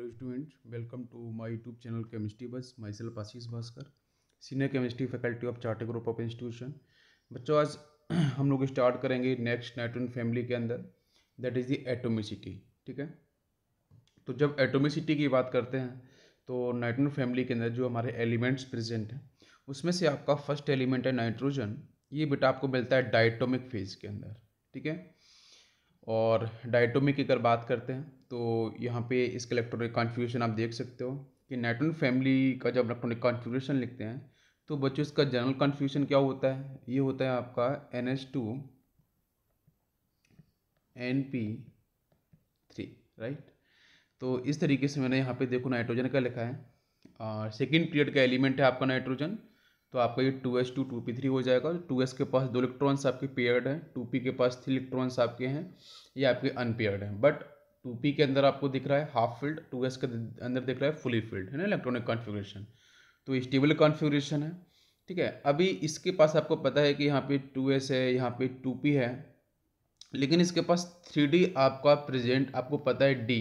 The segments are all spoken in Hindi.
Hello students welcome to my YouTube channel chemistry बस myself Ashish Bhaskar senior chemistry faculty of charter group of institution बच्चों आज हम लोग स्टार्ट करेंगे नेक्स्ट नाइट्रोन फैमिली के अंदर दैट इज़ दी एटोमिसिटी ठीक है तो जब एटोमिसिटी की बात करते हैं तो नाइट्रोन फैमिली के अंदर जो हमारे एलिमेंट्स प्रेजेंट हैं उसमें से आपका फर्स्ट एलिमेंट है नाइट्रोजन ये बेटा आपको मिलता है डाइटोमिक फेज के अंदर ठीक है और डाइटोमिक की अगर बात करते हैं तो यहाँ पे इसके इलेक्ट्रॉनिक कॉन्फ़िगरेशन आप देख सकते हो कि नेटन फैमिली का जब इलेक्ट्रॉनिक कॉन्फ़िगरेशन लिखते हैं तो बच्चों इसका जनरल कॉन्फ़िगरेशन क्या होता है ये होता है आपका N H two N P three right तो इस तरीके से मैंने यहाँ पे देखो नाइट्रोजन का लिखा है और सेकेंड पीरियड का एलिमेंट है आपका नाइट्रोजन तो आपका ये two S two two P three हो जाएगा टू एस के पास दो इलेक्ट्रॉन्स आपके पेयर्ड हैं टू पी के पास थ्री इलेक्ट्रॉन्स आपके हैं ये आपके अनपेयर्ड हैं बट टू पी के अंदर आपको दिख रहा है हाफ फील्ड टू एस के अंदर दिख रहा है फुली फील्ड है ना इलेक्ट्रॉनिक कॉन्फ़िगरेशन तो स्टेबल कॉन्फ़िगरेशन है ठीक है अभी इसके पास आपको पता है कि यहाँ पे टू एस है यहाँ पे टू पी है लेकिन इसके पास थ्री डी आपका प्रेजेंट आपको पता है डी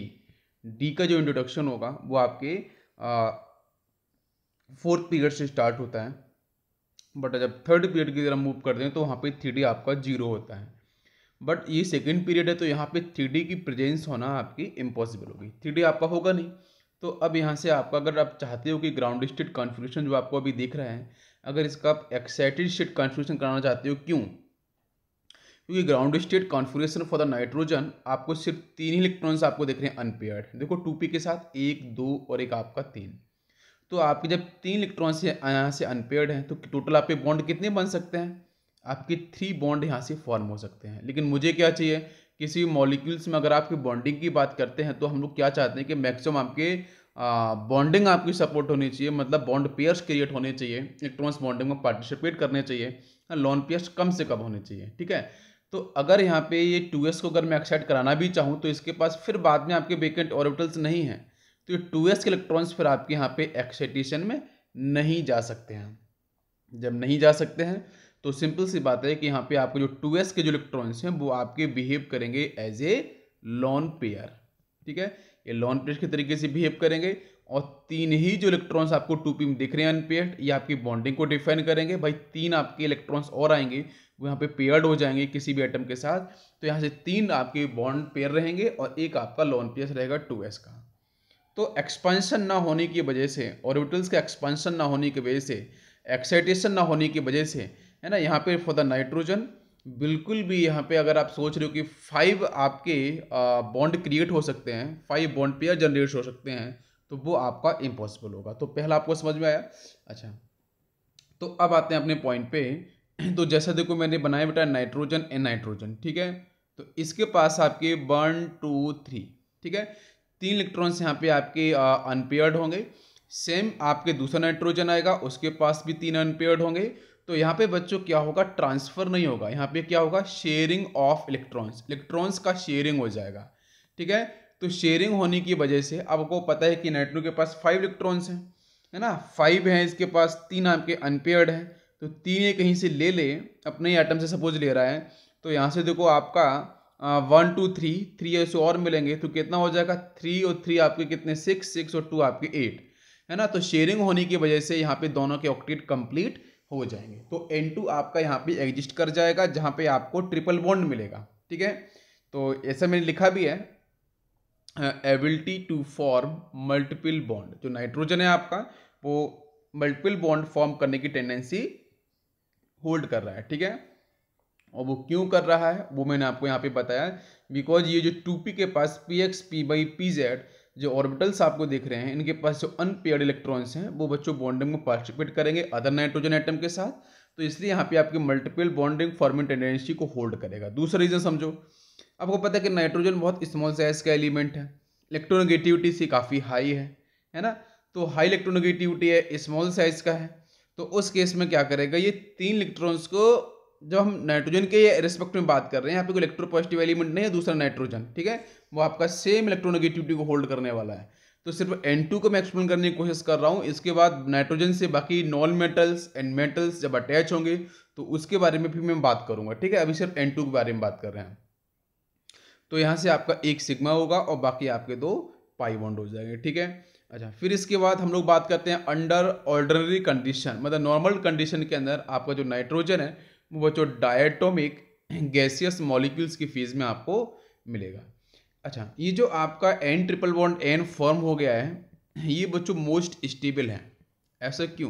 डी का जो इंट्रोडक्शन होगा वो आपके फोर्थ पीरियड से स्टार्ट होता है बट जब थर्ड पीरियड की तरफ मूव करते हैं तो वहाँ पे थ्री आपका जीरो होता है बट ये सेकेंड पीरियड है तो यहाँ पे थ्री की प्रेजेंस होना आपकी इम्पॉसिबल होगी थ्री आपका होगा नहीं तो अब यहाँ से आपका अगर आप चाहते हो कि ग्राउंड स्टेट कॉन्फ्यूशन जो आपको अभी देख रहे हैं अगर इसका आप एक्साइटेड स्टेट कॉन्फ्यूशन कराना चाहते हो क्यों क्योंकि ground state confusion for the nitrogen आपको सिर्फ तीन ही इलेक्ट्रॉन्स आपको देख रहे हैं अनपेयर्ड देखो टू के साथ एक दो और एक आपका तीन तो आपके जब तीन इलेक्ट्रॉन से यहाँ से अनपेयर्ड हैं तो टोटल आपके बॉन्ड कितने बन सकते हैं आपके थ्री बॉन्ड यहाँ से फॉर्म हो सकते हैं लेकिन मुझे क्या चाहिए किसी मॉलिक्यूल्स में अगर आपकी बॉन्डिंग की बात करते हैं तो हम लोग क्या चाहते हैं कि मैक्सिमम आपके बॉन्डिंग आपकी सपोर्ट होनी चाहिए मतलब बॉन्ड पेयर्स क्रिएट होने चाहिए इलेक्ट्रॉन्स बॉन्डिंग में पार्टिसिपेट करने चाहिए लॉन पेयर्स कम से कम होने चाहिए ठीक है तो अगर यहाँ पे ये टू को अगर मैं एक्साइड कराना भी चाहूँ तो इसके पास फिर बाद में आपके वेकेंट ऑर्बिटल्स नहीं हैं तो ये टू एस के इलेक्ट्रॉन्स फिर आपके यहाँ पे एक्साइटेशन में नहीं जा सकते हैं जब नहीं जा सकते हैं तो सिंपल सी बात है कि यहाँ पे आपको जो टू एस के जो इलेक्ट्रॉन्स हैं वो आपके बिहेव करेंगे एज ए लॉन पेयर ठीक है ये लॉन पेयर के तरीके से बिहेव करेंगे और तीन ही जो इलेक्ट्रॉन्स आपको टू पी में दिख रहे हैं अनपेयर्ड ये आपकी बॉन्डिंग को डिफाइन करेंगे भाई तीन आपके इलेक्ट्रॉन्स और आएंगे वो यहाँ पे पेयर्ड हो जाएंगे किसी भी आइटम के साथ तो यहाँ से तीन आपके बॉन्ड पेयर रहेंगे और एक आपका लॉन पेयर रहेगा टू एस का तो एक्सपेंशन ना होने की वजह से ऑर्बिटल्स का एक्सपेंशन ना होने की वजह से एक्साइटेशन ना होने की वजह से है ना यहाँ पे फॉर द नाइट्रोजन बिल्कुल भी यहाँ पे अगर आप सोच रहे हो कि फाइव आपके बॉन्ड क्रिएट हो सकते हैं फाइव बॉन्ड पेयर जनरेट हो सकते हैं तो वो आपका इम्पॉसिबल होगा तो पहला आपको समझ में आया अच्छा तो अब आते हैं अपने पॉइंट पे तो जैसा देखो मैंने बनाया बेटा नाइट्रोजन एंड नाइट्रोजन ठीक है तो इसके पास आपके वन टू थ्री ठीक है तीन इलेक्ट्रॉन्स यहाँ पे आपके अनपेयर्ड होंगे सेम आपके दूसरा नाइट्रोजन आएगा उसके पास भी तीन अनपेयर्ड होंगे तो यहाँ पे बच्चों क्या होगा ट्रांसफ़र नहीं होगा यहाँ पे क्या होगा शेयरिंग ऑफ इलेक्ट्रॉन्स इलेक्ट्रॉन्स का शेयरिंग हो जाएगा ठीक है तो शेयरिंग होने की वजह से आपको पता है कि नाइट्रो के पास फाइव इलेक्ट्रॉन्स हैं है ना फाइव हैं इसके पास तीन आपके अनपेयर्ड हैं तो तीन ये कहीं से ले ले अपने ही आइटम से सपोज ले रहा है तो यहाँ से देखो आपका वन टू थ्री थ्री ऐसे और मिलेंगे तो कितना हो जाएगा थ्री और थ्री आपके कितने सिक्स सिक्स और टू आपके एट है ना तो शेयरिंग होने की वजह से यहाँ पे दोनों के ऑक्टेट कंप्लीट हो जाएंगे तो एन टू आपका यहाँ पे एग्जिस्ट कर जाएगा जहाँ पे आपको ट्रिपल बॉन्ड मिलेगा ठीक है तो ऐसा मैंने लिखा भी है ability to form multiple bond जो नाइट्रोजन है आपका वो मल्टीपल बॉन्ड फॉर्म करने की टेंडेंसी होल्ड कर रहा है ठीक है और वो क्यों कर रहा है वो मैंने आपको यहाँ पे बताया बिकॉज ये जो टू पी के पास p x p y p z जो ऑर्बिटल्स आपको देख रहे हैं इनके पास जो अनपेयर्ड इलेक्ट्रॉन्स हैं वो बच्चों बॉन्डिंग में पार्टिसिपेट करेंगे अदर नाइट्रोजन एटम के साथ तो इसलिए यहाँ पे आपके मल्टीपल बॉन्डिंग फॉर्मिंग टेंडेंसी को होल्ड करेगा दूसरा रीज़न समझो आपको पता है कि नाइट्रोजन बहुत स्मॉल साइज का एलिमेंट है इलेक्ट्रोनिगेटिविटी से काफ़ी हाई है है ना तो हाई इलेक्ट्रोनिगेटिविटी है स्मॉल साइज का है तो उस केस में क्या करेगा ये तीन इलेक्ट्रॉन्स को जब हम नाइट्रोजन के रिस्पेक्ट में बात कर रहे हैं यहाँ पे कोई इलेक्ट्रो पॉजिटिव एलिमेंट नहीं है दूसरा नाइट्रोजन ठीक है वो आपका सेम इलेक्ट्रोनेगेटिविटी को होल्ड करने वाला है तो सिर्फ एन टू को मैं एक्सप्लेन करने की कोशिश कर रहा हूँ इसके बाद नाइट्रोजन से बाकी नॉन मेटल्स एंड मेटल्स जब अटैच होंगे तो उसके बारे में भी मैं बात करूँगा ठीक है अभी सिर्फ एन टू के बारे में बात कर रहे हैं तो यहाँ से आपका एक सिग्मा होगा और बाकी आपके दो पाई बॉन्ड हो जाएंगे ठीक है अच्छा फिर इसके बाद हम लोग बात करते हैं अंडर ऑर्डनरी कंडीशन मतलब नॉर्मल कंडीशन के अंदर आपका जो नाइट्रोजन है वो बच्चों डायटोमिक गैसियस मॉलिक्यूल्स की फीस में आपको मिलेगा अच्छा ये जो आपका N triple bond N form हो गया है ये बच्चों मोस्ट स्टेबल है ऐसा क्यों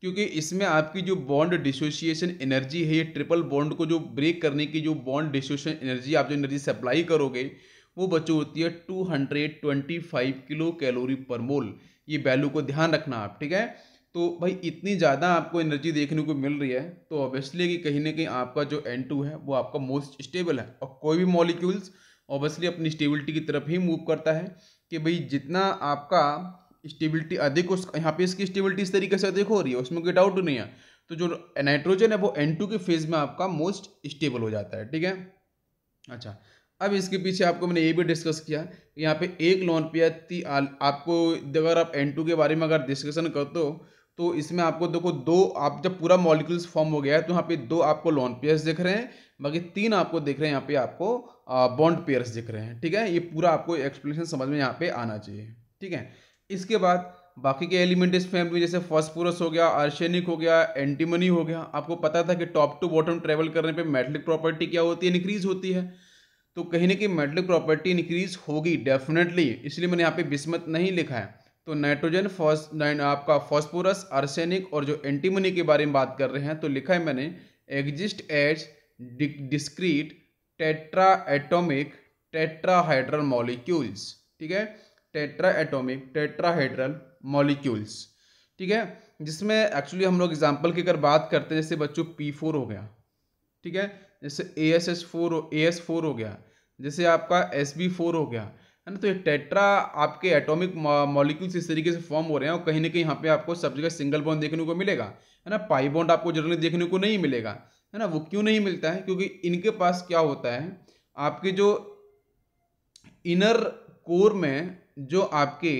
क्योंकि इसमें आपकी जो बॉन्ड डिसोसिएशन एनर्जी है ये ट्रिपल बॉन्ड को जो ब्रेक करने की जो बॉन्ड डिसोसिएशन एनर्जी आप जो एनर्जी सप्लाई करोगे वो बच्चों होती है two hundred twenty five kilo calorie per mole ये वैल्यू को ध्यान रखना आप ठीक है तो भाई इतनी ज़्यादा आपको एनर्जी देखने को मिल रही है तो ऑब्वियसली कि कहीं ना कहीं आपका जो एन टू है वो आपका मोस्ट स्टेबल है और कोई भी मॉलिक्यूल्स ऑब्वियसली अपनी स्टेबिलिटी की तरफ ही मूव करता है कि भाई जितना आपका स्टेबिलिटी अधिक उस यहाँ पे इसकी स्टेबिलिटी इस तरीके से अधिक हो रही है उसमें कोई डाउट नहीं है तो जो नाइट्रोजन है वो एन टू के फेज़ में आपका मोस्ट स्टेबल हो जाता है ठीक है अच्छा अब इसके पीछे आपको मैंने ये भी डिस्कस किया यहाँ पे एक लोन पे आपको अगर आप एन टू के बारे में अगर डिस्कशन करते हो तो इसमें आपको देखो दो आप जब पूरा मॉलिक्यूल्स फॉर्म हो गया है तो यहाँ पे दो आपको लॉन पेयर्स दिख रहे हैं बाकी तीन आपको दिख रहे हैं यहाँ पे आपको बॉन्ड पेयर्स दिख रहे हैं ठीक है ये पूरा आपको एक्सप्लेनेशन समझ में यहाँ पे आना चाहिए ठीक है इसके बाद बाकी के एलिमेंट इस फैमिली में जैसे फॉस्फोरस हो गया आर्सेनिक हो गया एंटीमनी हो गया आपको पता था कि टॉप टू बॉटम ट्रेवल करने पर मेटलिक प्रॉपर्टी क्या होती है इनक्रीज़ होती है तो कहीं ना कहीं मेटलिक प्रॉपर्टी इंक्रीज होगी डेफिनेटली इसलिए मैंने यहाँ पे बिस्मत नहीं लिखा है तो नाइट्रोजन फॉस आपका फॉस्फोरस आर्सेनिक और जो एंटीमनी के बारे में बात कर रहे हैं तो लिखा है मैंने exist as discrete tetra atomic tetrahedral molecules ठीक है टेट्रा एटोमिक टेट्राहाइड्रल मॉलिक्यूल्स ठीक है जिसमें एक्चुअली हम लोग एग्जाम्पल की अगर बात करते हैं जैसे बच्चों पी फोर हो गया ठीक है जैसे A S S four A S four हो गया जैसे आपका एस बी फोर हो गया है ना तो ये टेट्रा आपके एटॉमिक मॉलिक्यूल्स इस तरीके से फॉर्म हो रहे हैं और कहीं ना कहीं यहाँ पे आपको सब जगह सिंगल बॉन्ड देखने को मिलेगा है ना पाई बॉन्ड आपको जनरली देखने को नहीं मिलेगा है ना वो क्यों नहीं मिलता है क्योंकि इनके पास क्या होता है आपके जो इनर कोर में जो आपके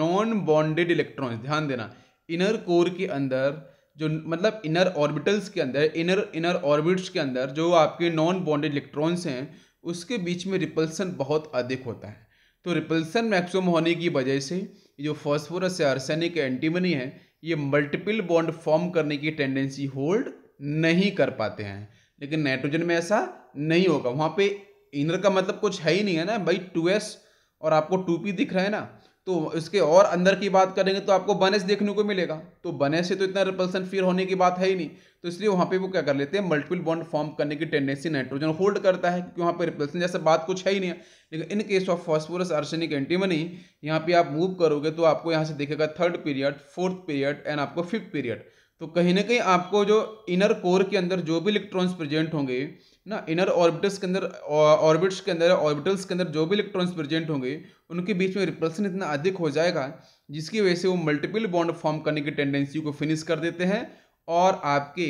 नॉन बॉन्डेड इलेक्ट्रॉन्स ध्यान देना इनर कोर के अंदर जो मतलब इनर ऑर्बिटल्स के अंदर इनर इनर ऑर्बिट्स के अंदर जो आपके नॉन बॉन्डेड इलेक्ट्रॉन्स हैं उसके बीच में रिपल्सन बहुत अधिक होता है तो रिपल्सन मैक्सिमम होने की वजह से जो फॉस्फोरस या आर्सेनिक एंटीमनी है ये मल्टीपल बॉन्ड फॉर्म करने की टेंडेंसी होल्ड नहीं कर पाते हैं लेकिन नाइट्रोजन में ऐसा नहीं होगा वहाँ पे इनर का मतलब कुछ है ही नहीं है ना भाई टू और आपको टू दिख रहा है ना तो इसके और अंदर की बात करेंगे तो आपको बनेस देखने को मिलेगा तो बने से तो इतना रिपल्सन फील होने की बात है ही नहीं तो इसलिए वहाँ पे वो क्या कर लेते हैं मल्टीपल बॉन्ड फॉर्म करने की टेंडेंसी नाइट्रोजन होल्ड करता है क्योंकि वहाँ पे रिपल्सन जैसा बात कुछ है ही नहीं लेकिन in case of phosphorus arsenic antimony यहाँ पर आप मूव करोगे तो आपको यहाँ से देखेगा third period fourth period and आपको फिफ्थ पीरियड तो कहीं ना कहीं आपको जो इनर कोर के अंदर जो भी इलेक्ट्रॉन्स प्रेजेंट होंगे ना इनर ऑर्बिटल्स के अंदर ऑर्बिट्स के अंदर ऑर्बिटल्स के अंदर जो भी इलेक्ट्रॉन्स प्रेजेंट होंगे उनके बीच में रिपल्सन इतना अधिक हो जाएगा जिसकी वजह से वो मल्टीपल बॉन्ड फॉर्म करने की टेंडेंसी को फिनिश कर देते हैं और आपके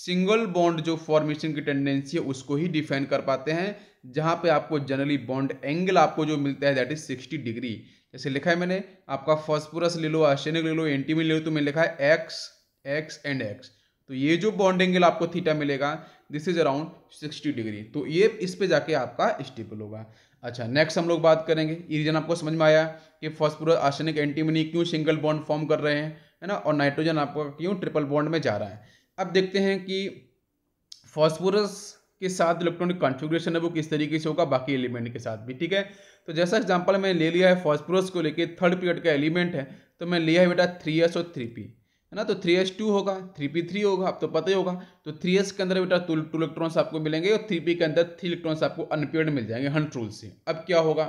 सिंगल बॉन्ड जो फॉर्मेशन की टेंडेंसी है उसको ही डिफाइन कर पाते हैं जहाँ पे आपको जनरली बॉन्ड एंगल आपको जो मिलता है दैट इज सिक्सटी डिग्री जैसे लिखा है मैंने आपका फॉस्फोरस ले लो आशेनिक ले लो एंटीमिन ले लो तो मैंने लिखा है एक्स एक्स एंड एक्स तो ये जो बॉन्ड एंगल आपको थीटा मिलेगा this is around sixty degree तो ये इस पे जाके आपका स्टेबल होगा अच्छा नेक्स्ट हम लोग बात करेंगे ये रीजन आपको समझ में आया कि फॉस्फोरस आर्सेनिक एंटीमनी क्यों सिंगल बॉन्ड फॉर्म कर रहे हैं है ना और नाइट्रोजन आपका क्यों ट्रिपल बॉन्ड में जा रहा है अब देखते हैं कि फॉस्फोरस के साथ इलेक्ट्रॉनिक कॉन्फिग्रेशन है वो किस तरीके से होगा बाकी एलिमेंट के साथ भी ठीक है तो जैसा एग्जाम्पल मैंने ले लिया है फॉस्फोरस को लेकर थर्ड पीरियड का एलिमेंट है तो मैं लिया है बेटा थ्री एस और थ्री पी है ना तो थ्री एस टू होगा थ्री पी थ्री होगा आप तो पता ही होगा तो थ्री एस के अंदर बेटा टू टू इलेक्ट्रॉन्स आपको मिलेंगे और थ्री पी के अंदर थ्री इलेक्ट्रॉन्स आपको अनपेड मिल जाएंगे हंड रूल से अब क्या होगा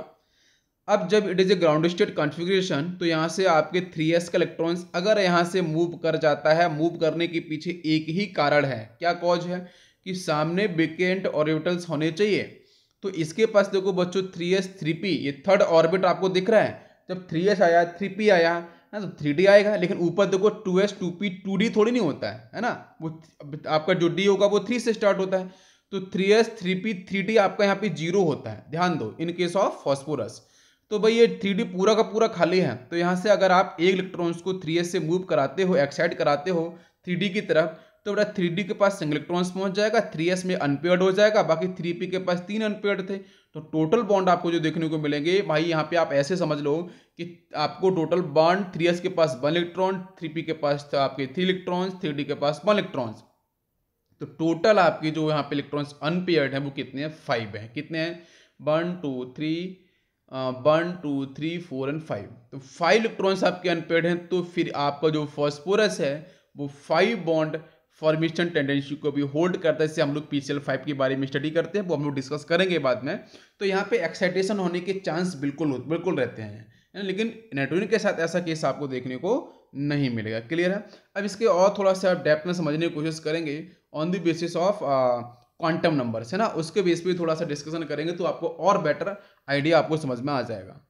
अब जब it is a ground state configuration तो यहाँ से आपके थ्री एस का इलेक्ट्रॉन्स अगर यहाँ से मूव कर जाता है मूव करने के पीछे एक ही कारण है क्या कॉज है कि सामने बिकेंट ऑर्बिटल्स होने चाहिए तो इसके पास देखो बच्चों थ्री एस थ्री पी ये थर्ड ऑर्बिट आपको दिख रहा है जब थ्री एस आया थ्री पी आया ना तो थ्री आएगा लेकिन ऊपर देखो two S two P two d थोड़ी नहीं होता है है ना वो आपका जो डी होगा वो थ्री से स्टार्ट होता है तो three s three p three D आपका यहाँ पे जीरो होता है ध्यान दो इन केस ऑफ फॉस्फोरस तो भाई ये थ्री डी पूरा का पूरा खाली है तो यहाँ से अगर आप एक इलेक्ट्रॉन्स को थ्री एस से मूव कराते हो एक्साइड कराते हो थ्री डी की तरफ तो बेटा थ्री डी के पास सिंगल इलेक्ट्रॉन्स पहुँच जाएगा थ्री एस में अनपेयर्ड हो जाएगा बाकी थ्री पी के पास तीन अनपेयर्ड थे तो टोटल बॉन्ड आपको जो देखने को मिलेंगे भाई यहाँ पे आप ऐसे समझ लो कि आपको टोटल बॉन्ड थ्री एस के पास वन इलेक्ट्रॉन थ्री पी के पास आपके थ्री इलेक्ट्रॉन्स थ्री डी के पास वन इलेक्ट्रॉन्स तो टोटल आपके जो यहाँ पे इलेक्ट्रॉन्स अनपेयर्ड हैं वो कितने हैं फाइव हैं कितने हैं one two three one two three four and five तो फाइव इलेक्ट्रॉन्स आपके अनपेयर्ड हैं तो फिर आपका जो फॉस्फोरस है वो फाइव बॉन्ड फॉर्मेशन टेंडेंसी को भी होल्ड करता है इससे हम लोग पी फाइव के बारे में स्टडी करते हैं वो हम लोग डिस्कस करेंगे बाद में तो यहाँ पे एक्साइटेशन होने के चांस बिल्कुल बिल्कुल रहते हैं लेकिन नेटवर्क के साथ ऐसा केस आपको देखने को नहीं मिलेगा क्लियर है अब इसके और थोड़ा सा आप डेप्थ में समझने की कोशिश करेंगे on the basis of quantum numbers है ना उसके बेस पर थोड़ा सा डिस्कशन करेंगे तो आपको और बेटर आइडिया आपको समझ में आ जाएगा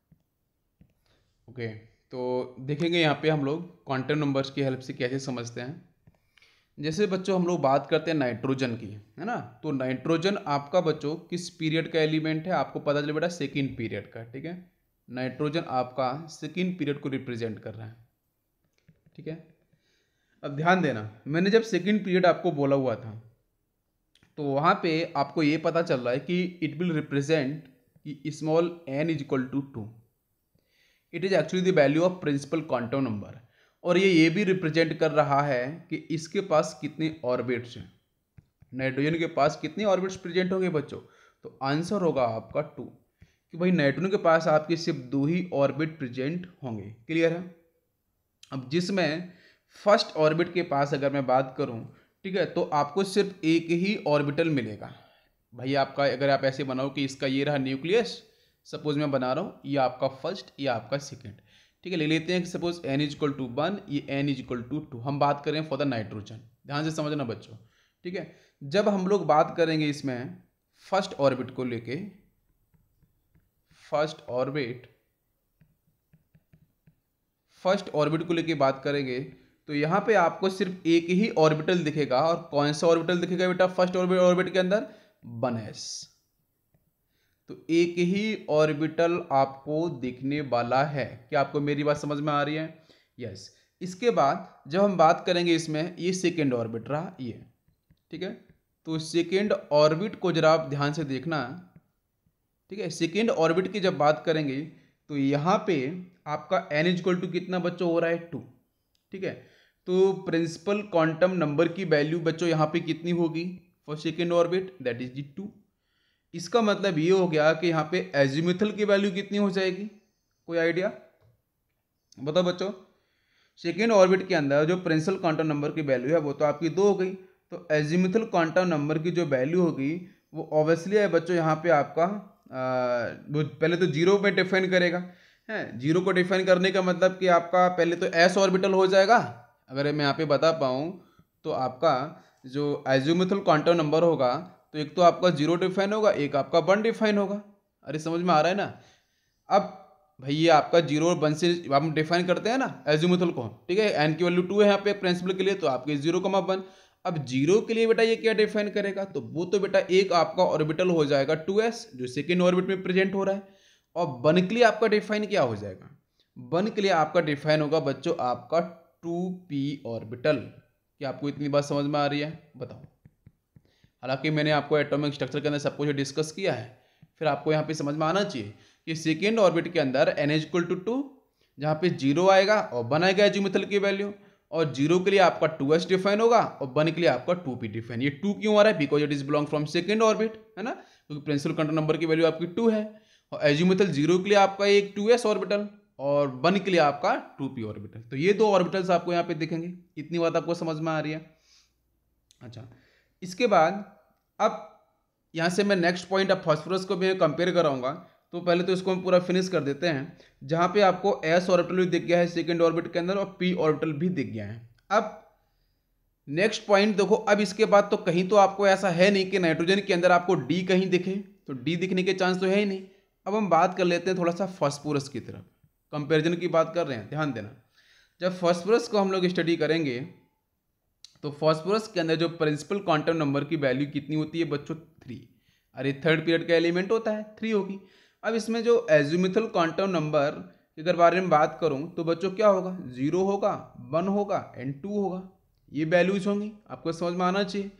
ओके okay, तो देखेंगे यहाँ पे हम लोग क्वांटम नंबर्स की हेल्प से कैसे समझते हैं जैसे बच्चों हम लोग बात करते हैं नाइट्रोजन की है ना तो नाइट्रोजन आपका बच्चों किस पीरियड का एलिमेंट है आपको पता चले बेटा सेकेंड पीरियड का ठीक है नाइट्रोजन आपका सेकेंड पीरियड को रिप्रेजेंट कर रहा है ठीक है अब ध्यान देना मैंने जब सेकेंड पीरियड आपको बोला हुआ था तो वहाँ पे आपको ये पता चल रहा है कि इट विल रिप्रेजेंट कि small n is equal to two it is actually the value of principal quantum number और ये ये भी रिप्रेजेंट कर रहा है कि इसके पास कितने ऑर्बिट्स हैं नाइट्रोजन के पास कितने ऑर्बिट्स प्रेजेंट होंगे बच्चों तो आंसर होगा आपका टू कि भाई नाइट्रोजन के पास आपके सिर्फ दो ही ऑर्बिट प्रेजेंट होंगे क्लियर है अब जिसमें फर्स्ट ऑर्बिट के पास अगर मैं बात करूं ठीक है तो आपको सिर्फ एक ही ऑर्बिटल मिलेगा भाई आपका अगर आप ऐसे बनाओ कि इसका ये रहा न्यूक्लियस सपोज मैं बना रहा हूँ ये आपका फर्स्ट या आपका सेकेंड ठीक है ले लेते हैं कि suppose n is equal to one ये n is equal to two हम बात करें फॉर द नाइट्रोजन ध्यान से समझना बच्चों ठीक है जब हम लोग बात करेंगे इसमें फर्स्ट ऑर्बिट को लेके फर्स्ट ऑर्बिट फर्स्ट ऑर्बिट को लेके बात करेंगे तो यहां पे आपको सिर्फ एक ही ऑर्बिटल दिखेगा और कौन सा ऑर्बिटल दिखेगा बेटा फर्स्ट ऑर्बिट ऑर्बिट के अंदर बनेस तो एक ही ऑर्बिटल आपको दिखने वाला है क्या आपको मेरी बात समझ में आ रही है यस इसके बाद जब हम बात करेंगे इसमें ये सेकेंड ऑर्बिट रहा ये ठीक है तो सेकेंड ऑर्बिट को जरा आप ध्यान से देखना ठीक है सेकेंड ऑर्बिट की जब बात करेंगे तो यहाँ पे आपका एन इजक्वल टू कितना बच्चों हो रहा है टू ठीक है तो प्रिंसिपल क्वांटम नंबर की वैल्यू बच्चों यहाँ पे कितनी होगी for second orbit that is the two इसका मतलब ये हो गया कि यहाँ पे एजिमिथल की वैल्यू कितनी हो जाएगी कोई आइडिया बताओ बच्चों सेकेंड ऑर्बिट के अंदर जो प्रिंसल क्वांटम नंबर की वैल्यू है वो तो आपकी दो हो गई तो एजिमिथल क्वांटम नंबर की जो वैल्यू होगी वो ऑब्वियसली है बच्चों यहाँ पे आपका आ, वो पहले तो जीरो में डिफाइन करेगा है जीरो को डिफाइन करने का मतलब कि आपका पहले तो एस ऑर्बिटल हो जाएगा अगर मैं यहाँ पे बता पाऊँ तो आपका जो एज्यूमिथल क्वांटम नंबर होगा तो एक तो आपका जीरो डिफाइन होगा एक आपका वन डिफाइन होगा अरे समझ में आ रहा है ना अब भैया आपका जीरो और वन से हम डिफाइन करते हैं ना एज्यूमेथल को ठीक है एन की वैल्यू टू है यहाँ पे प्रिंसिपल के लिए तो आपके जीरो कमा वन अब जीरो के लिए बेटा ये क्या डिफाइन करेगा तो वो तो बेटा एक आपका ऑर्बिटल हो जाएगा टू एस जो सेकेंड ऑर्बिट में प्रेजेंट हो रहा है और वन के लिए आपका डिफाइन क्या हो जाएगा वन के लिए आपका डिफाइन होगा बच्चों आपका टू पी ऑर्बिटल क्या आपको इतनी बात समझ में आ रही है बताओ हालांकि मैंने आपको एटॉमिक स्ट्रक्चर के अंदर सब कुछ डिस्कस किया है फिर आपको यहाँ पे समझ में आना चाहिए कि सेकेंड ऑर्बिट के अंदर n as equal to two जहाँ पे जीरो आएगा और वन आएगा एजूमिथल की वैल्यू और जीरो के लिए आपका टू एस डिफाइन होगा और वन के लिए आपका टू पी डिफाइन ये टू क्यों आ रहा है because it is belong from second orbit है ना क्योंकि तो प्रिंसिपल कंट्रोल नंबर की वैल्यू आपकी टू है और एजूमिथल जीरो के लिए आपका एक टू एस ऑर्बिटल और वन के लिए आपका टू पी ऑर्बिटल तो ये दो ऑर्बिटल्स आपको यहाँ पे दिखेंगे इतनी बात आपको समझ में आ रही है अच्छा इसके बाद अब यहाँ से मैं नेक्स्ट पॉइंट अब फॉस्फोरस को भी कंपेयर कराऊंगा तो पहले तो इसको हम पूरा फिनिश कर देते हैं जहाँ पे आपको एस ऑर्बिटल भी दिख गया है सेकेंड ऑर्बिट के अंदर और पी ऑर्बिटल भी दिख गया है अब नेक्स्ट पॉइंट देखो अब इसके बाद तो कहीं तो आपको ऐसा है नहीं कि नाइट्रोजन के अंदर आपको डी कहीं दिखे तो डी दिखने के चांस तो है ही नहीं अब हम बात कर लेते हैं थोड़ा सा फॉस्फोरस की तरफ कंपेरिजन की बात कर रहे हैं ध्यान देना जब फॉस्फोरस को हम लोग स्टडी करेंगे तो फॉस्फोरस के अंदर जो प्रिंसिपल क्वांटम नंबर की वैल्यू कितनी होती है बच्चों थ्री अरे थर्ड पीरियड का एलिमेंट होता है थ्री होगी अब इसमें जो एजुमिथल क्वांटम नंबर के अगर बारे में बात करूँ तो बच्चों क्या होगा जीरो होगा वन होगा एंड टू होगा ये वैल्यूज होंगी आपको समझ में आना चाहिए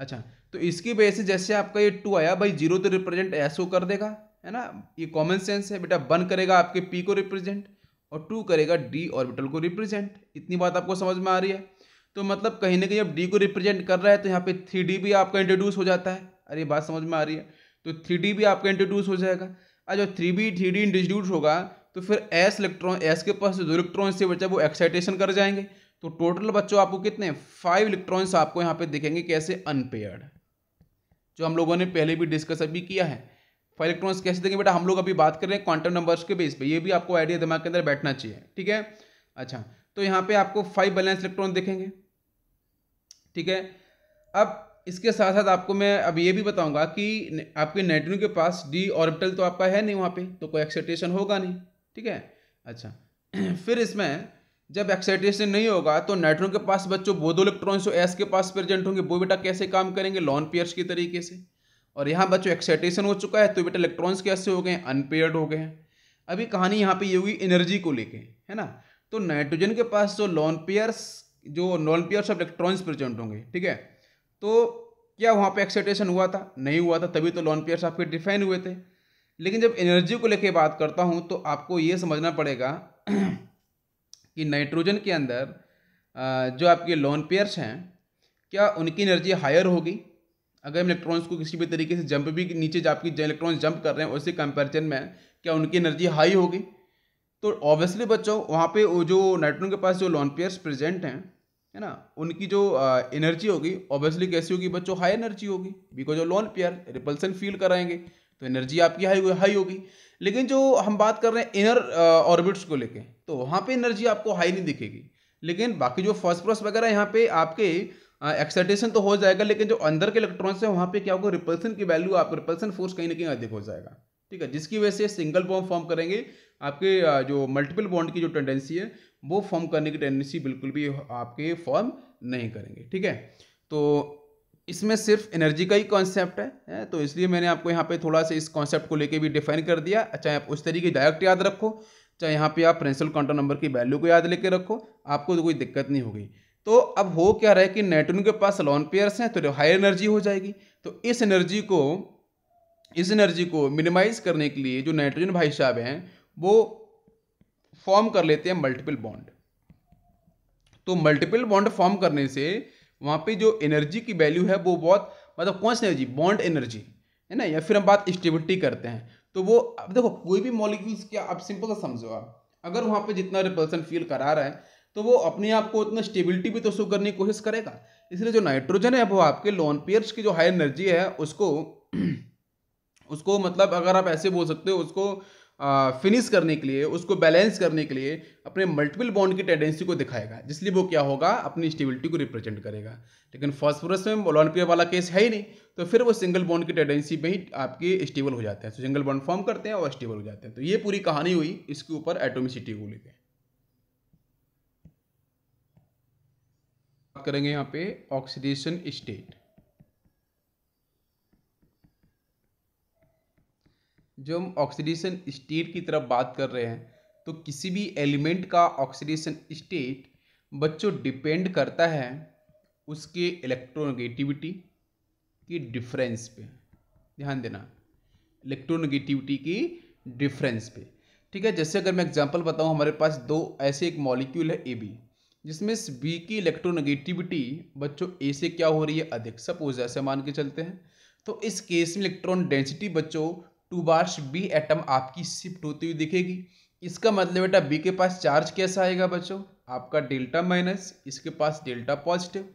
अच्छा तो इसकी वजह से जैसे आपका ये टू आया भाई जीरो तो रिप्रेजेंट एसओ कर देगा है ना ये कॉमन सेंस है बेटा वन करेगा आपके पी को रिप्रेजेंट और टू करेगा डी ऑर्बिटल को रिप्रेजेंट इतनी बात आपको समझ में आ रही है तो मतलब कहीं ना कहीं अब डी को रिप्रेजेंट कर रहा है तो यहाँ पे थ्री डी भी आपका इंट्रोड्यूस हो जाता है अरे बात समझ में आ रही है तो थ्री डी भी आपका इंट्रोड्यूस हो जाएगा अच्छा जब three p three d introduce होगा तो फिर एस इलेक्ट्रॉन एस के पास जो इलेक्ट्रॉन से बचा वो एक्साइटेशन कर जाएंगे तो टोटल बच्चों आपको कितने फाइव इलेक्ट्रॉन्स आपको यहाँ पे देखेंगे कैसे अनपेयर्ड जो हम लोगों ने पहले भी डिस्कस अभी किया है फाइव इलेक्ट्रॉन्स कैसे देंगे बेटा हम लोग अभी बात कर रहे हैं क्वांटम नंबर्स के बेस पे ये भी आपको आइडिया दिमाग के अंदर बैठना चाहिए ठीक है अच्छा तो यहाँ पे आपको फाइव बैलेंस इलेक्ट्रॉन देखेंगे ठीक है अब इसके साथ साथ आपको मैं अब ये भी बताऊंगा कि आपके नाइट्रोजन के पास डी ऑर्बिटल तो आपका है नहीं वहाँ पे तो कोई एक्साइटेशन होगा नहीं ठीक है अच्छा फिर इसमें जब एक्साइटेशन नहीं होगा तो नाइट्रोजन के पास बच्चों बोदो इलेक्ट्रॉन्स जो एस के पास प्रेजेंट होंगे वो बेटा कैसे काम करेंगे लॉन पेयर्स के तरीके से और यहाँ बच्चों एक्साइटेशन हो चुका है तो बेटा इलेक्ट्रॉन्स कैसे हो गए अनपेयर्ड हो गए हैं अभी कहानी यहाँ पर ये हुई एनर्जी को लेके है ना तो नाइट्रोजन के पास जो लॉन पेयर्स जो lone pairs of electrons present होंगे ठीक है तो क्या वहाँ पे एक्साइटेशन हुआ था नहीं हुआ था तभी तो नॉन पेयर्स आपके डिफाइन हुए थे लेकिन जब एनर्जी को लेके बात करता हूँ तो आपको ये समझना पड़ेगा कि नाइट्रोजन के अंदर जो आपके लॉन पेयर्स हैं क्या उनकी एनर्जी हायर होगी अगर हम इलेक्ट्रॉन्स को किसी भी तरीके से जंप भी नीचे आपकी इलेक्ट्रॉन्स जंप कर रहे हैं उसी कंपेरिजन में क्या उनकी एनर्जी हाई होगी तो ऑब्वियसली बच्चों वहाँ पे वो जो नाइट्रोन के पास जो लॉन पेयर्स प्रेजेंट हैं है ना उनकी जो एनर्जी होगी ऑब्वियसली कैसी होगी बच्चों हाई एनर्जी होगी because of lone pair repulsion feel कराएंगे तो एनर्जी आपकी हाई हाई होगी लेकिन जो हम बात कर रहे हैं इनर ऑर्बिट्स को लेके तो वहाँ पे एनर्जी आपको हाई नहीं दिखेगी लेकिन बाकी जो फॉस्प्रस वगैरह यहाँ पे आपके एक्साइटेशन तो हो जाएगा लेकिन जो अंदर के इलेक्ट्रॉन्स हैं वहाँ पे क्या होगा रिपल्सन की वैल्यू आप रिपल्सन फोर्स कहीं ना कहीं अधिक हो जाएगा ठीक है जिसकी वजह से सिंगल बॉम्ब फॉर्म करेंगे आपके जो मल्टीपल बॉन्ड की जो टेंडेंसी है वो फॉर्म करने की टेंडेंसी बिल्कुल भी आपके फॉर्म नहीं करेंगे ठीक है तो इसमें सिर्फ एनर्जी का ही कॉन्सेप्ट है, है तो इसलिए मैंने आपको यहाँ पे थोड़ा सा इस कॉन्सेप्ट को लेके भी डिफाइन कर दिया चाहे आप उस तरीके डायरेक्ट याद रखो चाहे यहाँ पे आप प्रिंसिपल काउंटर नंबर की वैल्यू को याद लेके रखो आपको तो कोई दिक्कत नहीं होगी तो अब हो क्या रहा है कि नेटून के पास लॉन पेयर्स हैं तो हायर एनर्जी हो जाएगी तो इस एनर्जी को इस एनर्जी को मिनिमाइज करने के लिए जो नाइट्रोजन भाई साहब हैं वो फॉर्म कर लेते हैं मल्टीपल बॉन्ड तो मल्टीपल बॉन्ड फॉर्म करने से वहाँ पे जो एनर्जी की वैल्यू है वो बहुत मतलब कौन सी एनर्जी बॉन्ड एनर्जी है ना या फिर हम बात स्टेबिलिटी करते हैं तो वो अब देखो कोई भी मॉलिक्यूल्स क्या आप सिंपल सा समझो आप अगर वहाँ पे जितना रिपल्सन फील करा रहा है तो वो अपने आप को उतना स्टेबिलिटी भी तो शो करने की कोशिश करेगा इसलिए जो नाइट्रोजन है वो आपके लॉन पेयर्स की जो हाई एनर्जी है उसको उसको मतलब अगर आप ऐसे बोल सकते हो उसको फिनिश करने के लिए उसको बैलेंस करने के लिए अपने मल्टीपल बॉन्ड की टेंडेंसी को दिखाएगा जिसलिए वो क्या होगा अपनी स्टेबिलिटी को रिप्रेजेंट करेगा लेकिन फॉस्फोरस में वॉलंटियर वाला केस है ही नहीं तो फिर वो सिंगल बॉन्ड की टेंडेंसी में ही आपके स्टेबल हो जाते हैं तो सिंगल बॉन्ड फॉर्म करते हैं और स्टेबल हो जाते हैं तो ये पूरी कहानी हुई इसके ऊपर एटोमिसिटी को लेकर बात करेंगे यहाँ पे ऑक्सीडेशन स्टेट जो हम ऑक्सीडेशन स्टेट की तरफ बात कर रहे हैं तो किसी भी एलिमेंट का ऑक्सीडेशन स्टेट बच्चों डिपेंड करता है उसके इलेक्ट्रोनेगेटिविटी की डिफरेंस पे ध्यान देना इलेक्ट्रोनेगेटिविटी की डिफरेंस पे ठीक है जैसे अगर मैं एग्जांपल बताऊं हमारे पास दो ऐसे एक मॉलिक्यूल है ए बी जिसमें बी की इलेक्ट्रोनेगेटिविटी बच्चों ए से क्या हो रही है अधिक सपोज ऐसे मान के चलते हैं तो इस केस में इलेक्ट्रॉन डेंसिटी बच्चों टू बार्स बी एटम आपकी शिफ्ट होती हुई दिखेगी इसका मतलब बेटा बी के पास चार्ज कैसा आएगा बच्चों आपका डेल्टा माइनस इसके पास डेल्टा पॉजिटिव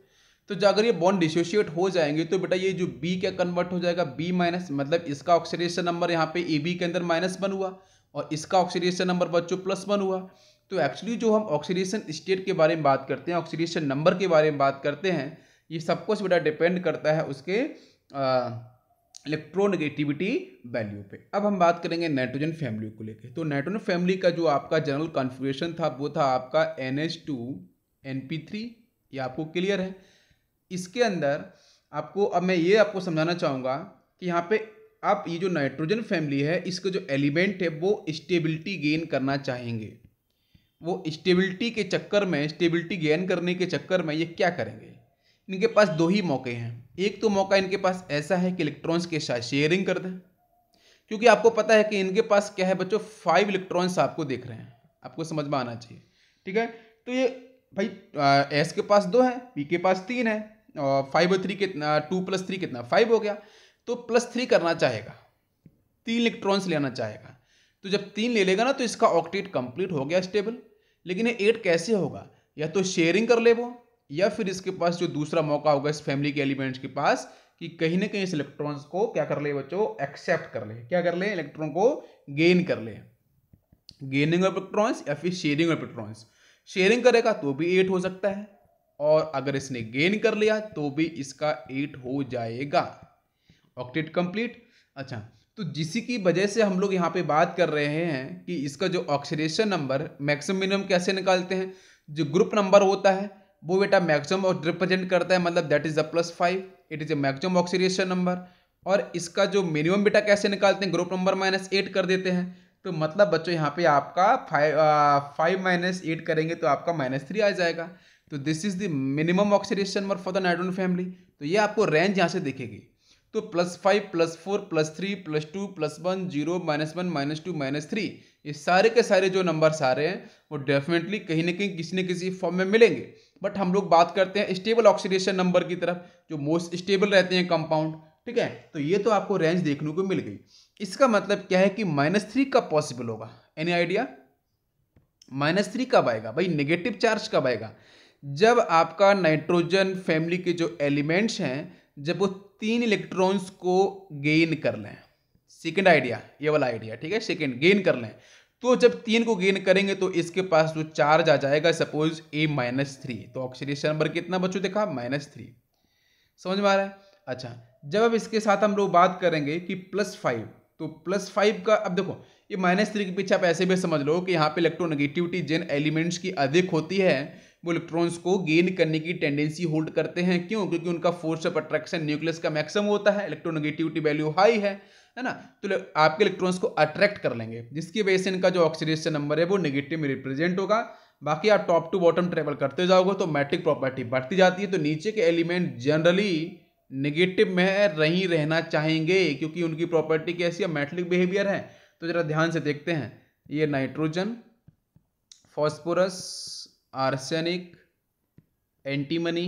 तो अगर ये बॉन्ड डिसोशिएट हो जाएंगे तो बेटा ये जो बी क्या कन्वर्ट हो जाएगा बी माइनस मतलब इसका ऑक्सीडेशन नंबर यहाँ पे ए बी के अंदर माइनस बन हुआ और इसका ऑक्सीडेशन नंबर बच्चों प्लस बन हुआ तो एक्चुअली जो हम ऑक्सीडेशन स्टेट के बारे में बात करते हैं ऑक्सीडेशन नंबर के बारे में बात करते हैं ये सब कुछ बेटा डिपेंड करता है उसके आ, इलेक्ट्रोनेगेटिविटी वैल्यू पे अब हम बात करेंगे नाइट्रोजन फैमिली को लेकर तो नाइट्रोजन फैमिली का जो आपका जनरल कॉन्फ़िगरेशन था वो था आपका N H two N P three ये आपको क्लियर है इसके अंदर आपको अब मैं ये आपको समझाना चाहूँगा कि यहाँ पे आप ये जो नाइट्रोजन फैमिली है इसका जो एलिमेंट है वो स्टेबिलिटी गेन करना चाहेंगे वो स्टेबिलिटी के चक्कर में स्टेबिलिटी गेन करने के चक्कर में ये क्या करेंगे इनके पास दो ही मौके हैं एक तो मौका इनके पास ऐसा है कि इलेक्ट्रॉन्स के साथ शेयरिंग कर दें क्योंकि आपको पता है कि इनके पास क्या है बच्चों फाइव इलेक्ट्रॉन्स आपको देख रहे हैं आपको समझ में आना चाहिए ठीक है तो ये भाई एस के पास दो है पी के पास तीन है और फाइव और थ्री कितना टू प्लस थ्री कितना फाइव हो गया तो प्लस थ्री करना चाहेगा तीन इलेक्ट्रॉन्स लेना चाहेगा तो जब तीन ले लेगा ना तो इसका ऑक्टेट कंप्लीट हो गया स्टेबल लेकिन ये एट कैसे होगा या तो शेयरिंग कर ले वो या फिर इसके पास जो दूसरा मौका होगा इस फैमिली के एलिमेंट्स के पास कि कहीं ना कहीं इस इलेक्ट्रॉन्स को क्या कर ले बच्चों एक्सेप्ट कर ले क्या कर ले इलेक्ट्रॉन को गेन कर ले गेनिंग ऑफ इलेक्ट्रॉन्स या फिर शेयरिंग ऑफ इलेक्ट्रॉन्स शेयरिंग करेगा तो भी एट हो सकता है और अगर इसने गेन कर लिया तो भी इसका एट हो जाएगा ऑक्टेट कंप्लीट अच्छा तो जिसी की वजह से हम लोग यहाँ पे बात कर रहे हैं कि इसका जो ऑक्सीडेशन नंबर मैक्सिमम मिनिमम कैसे निकालते हैं जो ग्रुप नंबर होता है वो बेटा मैक्सिमम रिप्रेजेंट करता है मतलब that is the plus five it is a maximum oxidation number और इसका जो मिनिमम बेटा कैसे निकालते हैं ग्रुप नंबर माइनस एट कर देते हैं तो मतलब बच्चों यहाँ पे आपका फाइव फाइव माइनस एट करेंगे तो आपका माइनस थ्री आ जाएगा तो this is the minimum oxidation number for the nitrogen family तो ये आपको रेंज यहाँ से दिखेगी तो plus five plus four plus three plus two plus one zero minus one minus two minus three ये सारे के सारे जो नंबर रहे हैं वो डेफिनेटली कहीं ना कहीं किसी न किसी फॉर्म में मिलेंगे बट हम लोग बात करते हैं स्टेबल ऑक्सीडेशन नंबर की तरफ जो मोस्ट स्टेबल रहते हैं कंपाउंड ठीक है तो ये तो आपको रेंज देखने को मिल गई इसका मतलब क्या है कि माइनस थ्री कब पॉसिबल होगा एनी आइडिया माइनस थ्री कब आएगा भाई नेगेटिव चार्ज कब आएगा जब आपका नाइट्रोजन फैमिली के जो एलिमेंट्स हैं जब वो तीन इलेक्ट्रॉन्स को गेन कर लें सेकेंड आइडिया ये वाला आइडिया ठीक है सेकेंड गेन कर लें तो जब तीन को गेन करेंगे तो इसके पास जो चार्ज आ जाएगा सपोज ए माइनस थ्री तो ऑक्सीडेशन नंबर कितना बच्चों देखा माइनस थ्री समझ में आ रहा है अच्छा जब अब इसके साथ हम लोग बात करेंगे कि प्लस फाइव तो प्लस फाइव का अब देखो ये माइनस थ्री के पीछे आप ऐसे भी समझ लो कि यहाँ पे इलेक्ट्रोनेगेटिविटी जिन एलिमेंट्स की अधिक होती है वो इलेक्ट्रॉन्स को गेन करने की टेंडेंसी होल्ड करते हैं क्यों क्योंकि उनका फोर्स ऑफ अट्रैक्शन न्यूक्लियस का मैक्सिमम होता है इलेक्ट्रोनेगेटिविटी वैल्यू हाई है है ना तो आपके इलेक्ट्रॉन्स को अट्रैक्ट कर लेंगे जिसकी वजह से इनका जो ऑक्सीडेशन नंबर है वो निगेटिव में रिप्रेजेंट होगा बाकी आप टॉप टू बॉटम ट्रेवल करते जाओगे तो मैट्रिक प्रॉपर्टी बढ़ती जाती है तो नीचे के एलिमेंट जनरली निगेटिव में रही रहना चाहेंगे क्योंकि उनकी प्रॉपर्टी कैसी है मैट्रिक बिहेवियर है तो ज़रा ध्यान से देखते हैं ये nitrogen phosphorus arsenic antimony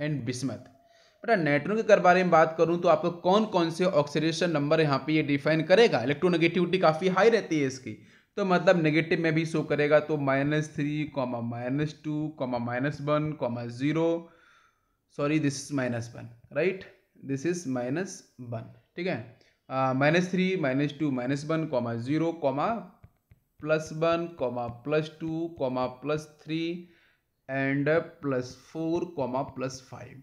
and bismuth बेटा नाइट्रोजन के अगर बारे में बात करूं तो आपको कौन कौन से ऑक्सीडेशन नंबर यहाँ पे ये डिफाइन करेगा इलेक्ट्रोनेगेटिविटी काफ़ी हाई रहती है इसकी तो मतलब नेगेटिव में भी शो करेगा तो minus three comma minus two comma minus one comma zero sorry this is minus one right this is minus one ठीक है minus three minus two minus one comma zero comma plus one comma plus two comma plus three and plus four comma plus five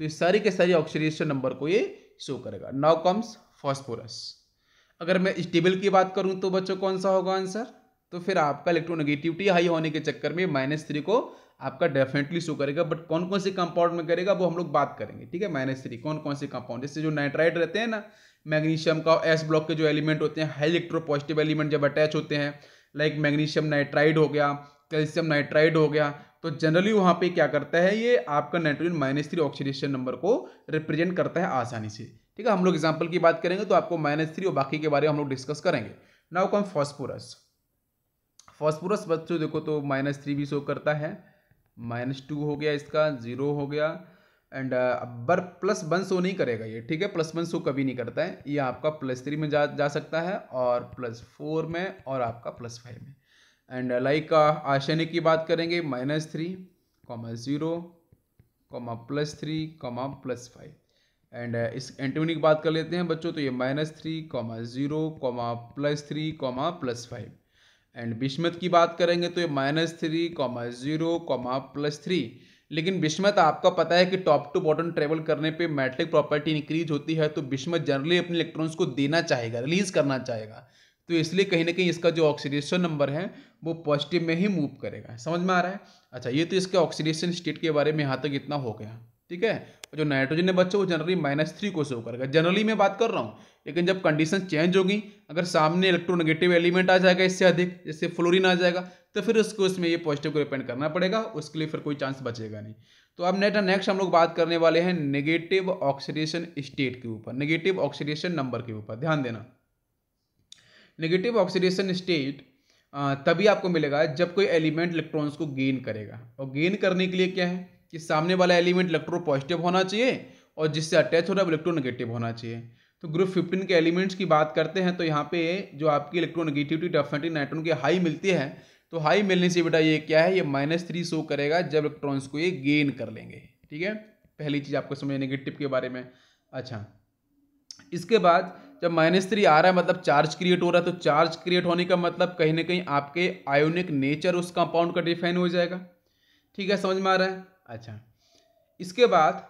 तो ये सारी के सारी ऑक्सीडेशन नंबर को ये शो करेगा नाउ कम्स फॉस्फोरस अगर मैं स्टेबल की बात करूं तो बच्चों कौन सा होगा आंसर तो फिर आपका इलेक्ट्रोनेगेटिविटी हाई होने के चक्कर में माइनस थ्री को आपका डेफिनेटली शो करेगा बट कौन कौन से कंपाउंड में करेगा वो हम लोग बात करेंगे ठीक है माइनस थ्री कौन कौन से कंपाउंड जैसे जो नाइट्राइड रहते हैं ना मैग्नीशियम का एस ब्लॉक के जो एलिमेंट होते हैं हाई इलेक्ट्रो पॉजिटिव एलिमेंट जब अटैच होते हैं लाइक मैग्नीशियम नाइट्राइड हो गया कैल्शियम नाइट्राइड हो गया तो जनरली वहाँ पे क्या करता है ये आपका nitrogen minus three oxidation number को रिप्रेजेंट करता है आसानी से ठीक है हम लोग एग्जाम्पल की बात करेंगे तो आपको माइनस थ्री और बाकी के बारे में हम लोग डिस्कस करेंगे नाउ कम फॉस्फोरस फॉस्फोरस बच्चों देखो तो माइनस थ्री भी शो करता है माइनस टू हो गया इसका ज़ीरो हो गया एंड बर प्लस वन शो नहीं करेगा ये ठीक है प्लस वन शो कभी नहीं करता है ये आपका प्लस थ्री में जा जा सकता है और प्लस फोर में और आपका प्लस फाइव में एंड लाइक आशनिक की बात करेंगे minus three comma zero comma plus three comma plus five and इस एंटोनी की बात कर लेते हैं बच्चों तो ये minus three comma zero comma plus three comma plus five and bismuth की बात करेंगे तो ये minus three comma zero comma plus three लेकिन बिस्मत आपका पता है कि टॉप टू बॉटम ट्रेवल करने पे मैट्रिक प्रॉपर्टी इंक्रीज होती है तो बिस्मत जनरली अपने इलेक्ट्रॉन्स को देना चाहेगा रिलीज करना चाहेगा तो इसलिए कहीं ना कहीं इसका जो ऑक्सीडेशन नंबर है वो पॉजिटिव में ही मूव करेगा समझ में आ रहा है अच्छा ये तो इसके ऑक्सीडेशन स्टेट के बारे में यहाँ तक इतना हो गया ठीक है जो नाइट्रोजन है बच्चों वो जनरली माइनस थ्री को शो करेगा जनरली मैं बात कर रहा हूँ लेकिन जब कंडीशन चेंज होगी अगर सामने इलेक्ट्रोनेगेटिव एलिमेंट आ जाएगा इससे अधिक जैसे फ्लोरिन आ जाएगा तो फिर उसको उसमें ये पॉजिटिव को रिपेंड करना पड़ेगा उसके लिए फिर कोई चांस बचेगा नहीं तो अब नेट नेक्स्ट हम लोग बात करने वाले हैं नेगेटिव ऑक्सीडेशन स्टेट के ऊपर नेगेटिव ऑक्सीडेशन नंबर के ऊपर ध्यान देना नेगेटिव ऑक्सीडेशन स्टेट तभी आपको मिलेगा जब कोई एलिमेंट इलेक्ट्रॉन्स को गेन करेगा और गेन करने के लिए क्या है कि सामने वाला एलिमेंट इलेक्ट्रो पॉजिटिव होना चाहिए और जिससे अटैच हो रहा है इलेक्ट्रॉन नेगेटिव होना चाहिए तो ग्रुप फिफ्टीन के एलिमेंट्स की बात करते हैं तो यहाँ पे जो आपकी नेगेटिविटी डेफिनेटली नाइट्रोन की हाई मिलती है तो हाई मिलने से बेटा ये क्या है ये माइनस थ्री शो करेगा जब इलेक्ट्रॉन्स को ये गेन कर लेंगे ठीक है पहली चीज़ आपको समझ नेगेटिव के बारे में अच्छा इसके बाद जब माइनस थ्री आ रहा है मतलब चार्ज क्रिएट हो रहा है तो चार्ज क्रिएट होने का मतलब कहीं ना कहीं आपके आयोनिक नेचर उस कंपाउंड का डिफाइन हो जाएगा ठीक है समझ में आ रहा है अच्छा इसके बाद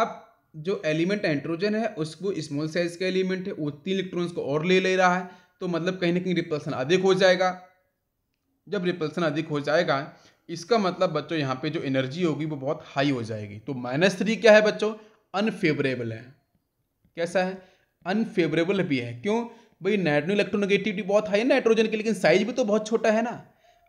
अब जो एलिमेंट एंट्रोजन है उसको स्मॉल साइज का एलिमेंट है वो तीन इलेक्ट्रॉन्स को और ले ले रहा है तो मतलब कहीं ना कहीं रिपल्सन अधिक हो जाएगा जब रिपल्सन अधिक हो जाएगा इसका मतलब बच्चों यहाँ पे जो एनर्जी होगी वो बहुत हाई हो जाएगी तो माइनस थ्री क्या है बच्चों अनफेवरेबल है कैसा है अनफेवरेबल भी है क्यों भाई नाइट्रो इलेक्ट्रोनेगेटिविटी बहुत हाई है नाइट्रोजन की लेकिन साइज भी तो बहुत छोटा है ना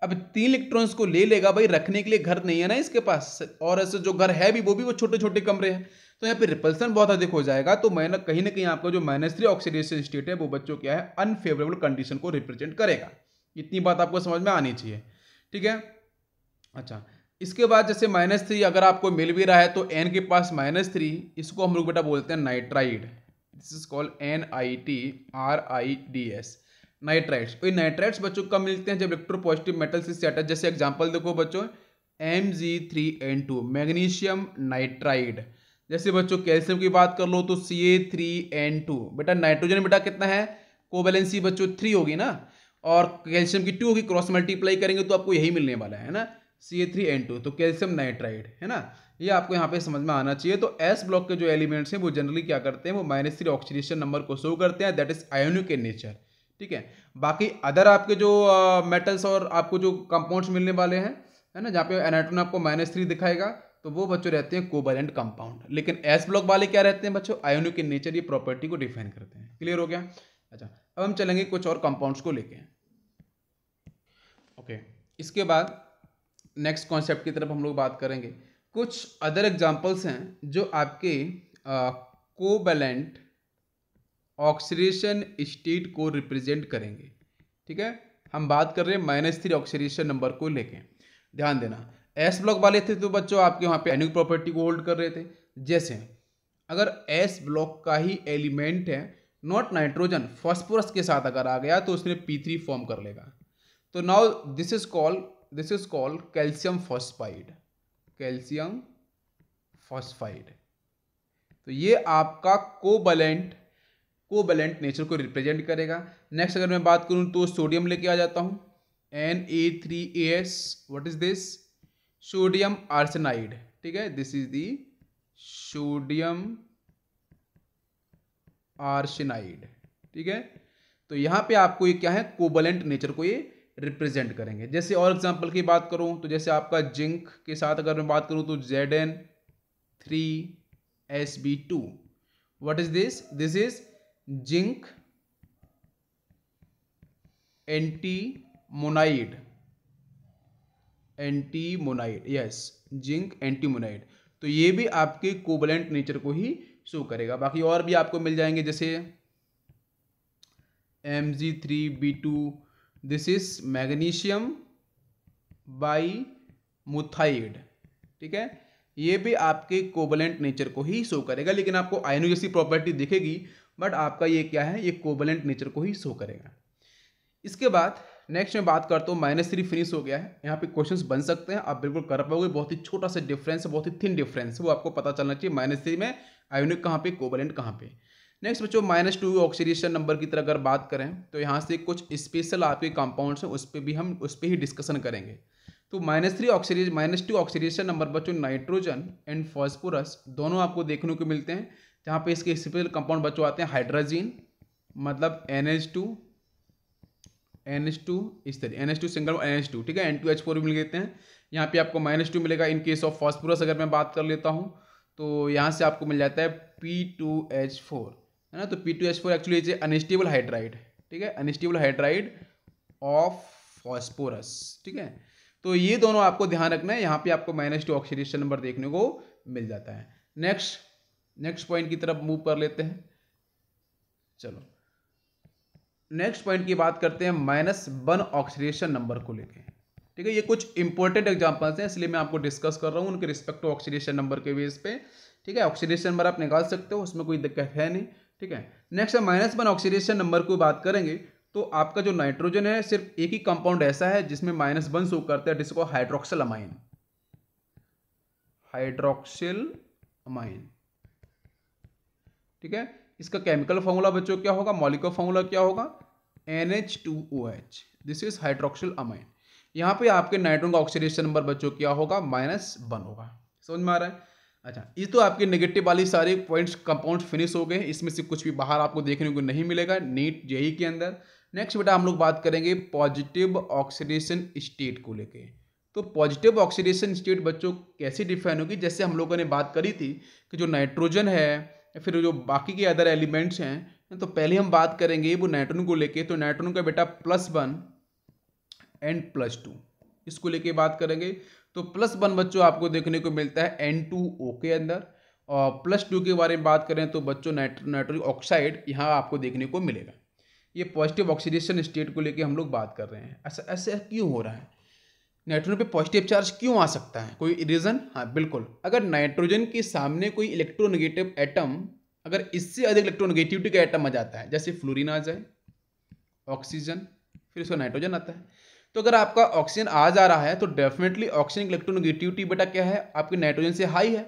अब तीन इलेक्ट्रॉन्स को ले लेगा भाई रखने के लिए घर नहीं है ना इसके पास और ऐसे जो घर है भी वो भी वो छोटे छोटे कमरे हैं तो यहाँ पे रिपल्सन बहुत अधिक हो जाएगा तो मैंने कहीं ना कहीं आपका जो माइनस थ्री ऑक्सीडेशन स्टेट है वो बच्चों क्या है अनफेवरेबल कंडीशन को रिप्रेजेंट करेगा इतनी बात आपको समझ में आनी चाहिए ठीक है अच्छा इसके बाद जैसे माइनस थ्री अगर आपको मिल भी रहा है तो एन के पास माइनस थ्री इसको हम लोग बेटा बोलते हैं nitride this is called N I T R I D S nitrites ये नाइट्राइट्स बच्चों कब मिलते हैं जब इलेक्ट्रो पॉजिटिव मेटल से सेट है जैसे एग्जाम्पल देखो बच्चों M G three N two magnesium nitride जैसे बच्चों कैल्शियम की बात कर लो तो C A three N two बेटा नाइट्रोजन बेटा कितना है कोवैलेंसी बच्चों थ्री होगी ना और कैल्शियम की टू होगी क्रॉस मल्टीप्लाई करेंगे तो आपको यही मिलने वाला है ना C A three N two तो कैल्शियम नाइट्राइड है ना ये आपको यहाँ पे समझ में आना चाहिए तो एस ब्लॉक के जो एलिमेंट्स हैं वो जनरली क्या करते हैं वो माइनस थ्री ऑक्सीडेशन नंबर को शो करते हैं that is ionic in nature ठीक है बाकी अदर आपके जो मेटल्स uh, और आपको जो कंपाउंड्स मिलने वाले हैं है ना जहाँ पे एनाइट्रोन आपको माइनस थ्री दिखाएगा तो वो बच्चों रहते हैं कोवेलेंट कंपाउंड लेकिन एस ब्लॉक वाले क्या रहते हैं बच्चों आयोनिक इन नेचर ये प्रॉपर्टी को डिफाइन करते हैं क्लियर हो गया अच्छा अब हम चलेंगे कुछ और कंपाउंड्स को लेके ओके इसके बाद नेक्स्ट कॉन्सेप्ट की तरफ हम लोग बात करेंगे कुछ अदर एग्जांपल्स हैं जो आपके कोबेलेंट ऑक्सीडेशन स्टेट को रिप्रेजेंट करेंगे ठीक है हम बात कर रहे हैं माइनस थ्री ऑक्सीडेशन नंबर को लेके ध्यान देना एस ब्लॉक वाले थे तो बच्चों आपके वहाँ पे एनिक प्रॉपर्टी को होल्ड कर रहे थे जैसे अगर एस ब्लॉक का ही एलिमेंट है नॉट नाइट्रोजन फॉस्फोरस के साथ अगर आ गया तो उसने पी थ्री फॉर्म कर लेगा तो now this is call this is call calcium phosphide calcium phosphide तो ये आपका कोबलेंट कोबलेंट नेचर को रिप्रेजेंट करेगा नेक्स्ट अगर मैं बात करूँ तो सोडियम लेके आ जाता हूँ N A three A S what is this sodium arsenide ठीक है this is the sodium arsenide ठीक है तो यहाँ पे आपको ये क्या है कोबलेंट नेचर को ये रिप्रेजेंट करेंगे जैसे और एग्जाम्पल की बात करूं तो जैसे आपका जिंक के साथ अगर मैं बात करूं तो Z N three S B two what is this this is zinc antimonide antimonide yes zinc antimonide तो ये भी आपके कोबलेंट नेचर को ही शो करेगा बाकी और भी आपको मिल जाएंगे जैसे M G three B two this is magnesium bismuthide ठीक है ये भी आपके कोबलेंट नेचर को ही शो करेगा लेकिन आपको आयनो जैसी प्रॉपर्टी दिखेगी बट आपका ये क्या है ये कोबलेंट नेचर को ही शो करेगा इसके बाद नेक्स्ट में बात करता हूँ माइनस थ्री फिनिश हो गया है यहाँ पे क्वेश्चंस बन सकते हैं आप बिल्कुल कर पाओगे बहुत ही छोटा सा डिफरेंस है बहुत ही थिन डिफरेंस वो आपको पता चलना चाहिए माइनस थ्री में आयोनिक कहाँ पे कोबलेंट कहाँ पे नेक्स्ट बच्चों माइनस टू ऑक्सीडेशन नंबर की तरह अगर बात करें तो यहाँ से कुछ स्पेशल आपके कंपाउंड्स हैं उस पर भी हम उस पर ही डिस्कशन करेंगे तो minus three oxidation minus two oxidation number बच्चों नाइट्रोजन एंड फॉस्फोरस दोनों आपको देखने को मिलते हैं जहाँ पे इसके स्पेशल कंपाउंड बच्चों आते हैं हाइड्रोजीन मतलब N H two N H two इस तरह N H two single N H two ठीक है एन टू एच फोर भी मिल लेते हैं यहाँ पे आपको माइनस टू मिलेगा इन केस ऑफ फॉस्फोरस अगर मैं बात कर लेता हूँ तो यहाँ से आपको मिल जाता है पी टू एच फोर है ना तो P two H four actually unstable hydride ठीक है अनस्टेबल हाइड्राइड ऑफ फॉस्फोरस ठीक है तो ये दोनों आपको ध्यान रखना है यहाँ पे आपको माइनस टू ऑक्सीडेशन नंबर देखने को मिल जाता है नेक्स्ट नेक्स्ट पॉइंट की तरफ मूव कर लेते हैं चलो नेक्स्ट पॉइंट की बात करते हैं माइनस वन ऑक्सीडेशन नंबर को लेके ठीक है ये कुछ इंपॉर्टेंट एग्जांपल्स हैं इसलिए मैं आपको डिस्कस कर रहा हूँ उनके रिस्पेक्ट टू ऑक्सीडेशन नंबर के बेस पे ठीक है ऑक्सीडेशन नंबर आप निकाल सकते हो उसमें कोई दिक्कत है नहीं ठीक है नेक्स्ट है माइनस वन ऑक्सीडेशन नंबर को बात करेंगे तो आपका जो नाइट्रोजन है सिर्फ एक ही कंपाउंड ऐसा है जिसमें माइनस वन शो करते हैं जिसको हाइड्रोक्सल अमाइन हाइड्रोक्सिल अमाइन ठीक है इसका केमिकल फॉर्मूला बच्चों क्या होगा मॉलिकल फॉर्मूला क्या होगा N H two O H this is hydroxyl amine यहाँ पे आपके नाइट्रोन का ऑक्सीडेशन नंबर बच्चों क्या होगा माइनस वन होगा समझ में आ रहा है अच्छा ये तो आपके नेगेटिव वाली सारी पॉइंट्स कंपाउंड फिनिश हो गए इसमें से कुछ भी बाहर आपको देखने को नहीं मिलेगा नीट जेई के अंदर नेक्स्ट बेटा हम लोग बात करेंगे पॉजिटिव ऑक्सीडेशन स्टेट को लेके तो पॉजिटिव ऑक्सीडेशन स्टेट बच्चों कैसे डिफाइन होगी जैसे हम लोगों ने बात करी थी कि जो नाइट्रोजन है या फिर जो बाकी के अदर एलिमेंट्स हैं तो पहले हम बात करेंगे वो नाइट्रोजन को लेके तो नाइट्रोजन का बेटा plus one and plus two इसको लेके बात करेंगे तो प्लस वन बच्चों आपको देखने को मिलता है एन टू ओ के अंदर और प्लस टू के बारे में बात करें तो बच्चों नाइट्रो नाइट्रोजन ऑक्साइड यहाँ आपको देखने को मिलेगा ये पॉजिटिव ऑक्सीडेशन स्टेट को लेकर हम लोग बात कर रहे हैं ऐसा ऐसा क्यों हो रहा है नाइट्रोजन पे पॉजिटिव चार्ज क्यों आ सकता है कोई रीज़न हाँ बिल्कुल अगर नाइट्रोजन के सामने कोई इलेक्ट्रोनेगेटिव एटम अगर इससे अधिक इलेक्ट्रोनेगेटिविटी का एटम आ जाता है जैसे फ्लोरिन आ जाए ऑक्सीजन फिर उसका नाइट्रोजन आता है तो अगर आपका ऑक्सीजन आ जा रहा है तो डेफिनेटली ऑक्सीजन इलेक्ट्रोनिगेटिविटी बेटा क्या है आपके नाइट्रोजन से हाई है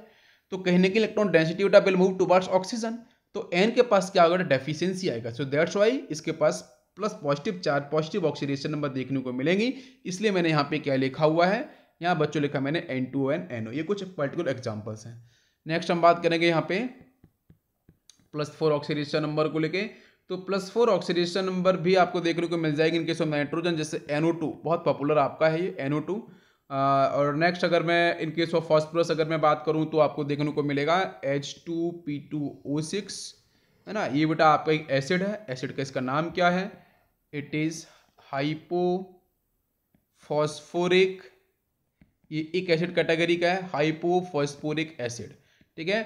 तो कहने की इलेक्ट्रॉन डेंसिटी बेटा विल मूव टूवर्ड्स ऑक्सीजन तो एन के पास क्या होगा डेफिशिएंसी आएगा सो दैट्स वाई इसके पास plus positive charge positive oxidation number देखने को मिलेंगी इसलिए मैंने यहाँ पे क्या लिखा हुआ है यहाँ बच्चों लिखा मैंने N two N N O ये कुछ पर्टिकुलर एग्जाम्पल्स हैं नेक्स्ट हम बात करेंगे यहाँ पे प्लस फोर ऑक्सीडेशन नंबर को लेके तो प्लस फोर ऑक्सीडेशन नंबर भी आपको देखने को मिल जाएगी इनकेस ऑफ नाइट्रोजन जैसे एनओ टू बहुत पॉपुलर आपका है ये एनओ टू और नेक्स्ट अगर मैं इनकेस ऑफ फॉस्फोरस अगर मैं बात करूँ तो आपको देखने को मिलेगा H two P two O six है ना ये बेटा आपका एक एसिड है एसिड का इसका नाम क्या है इट इज़ हाइपो फॉस्फोरिक ये एक एसिड कैटेगरी का है हाइपो फॉस्फोरिक एसिड ठीक है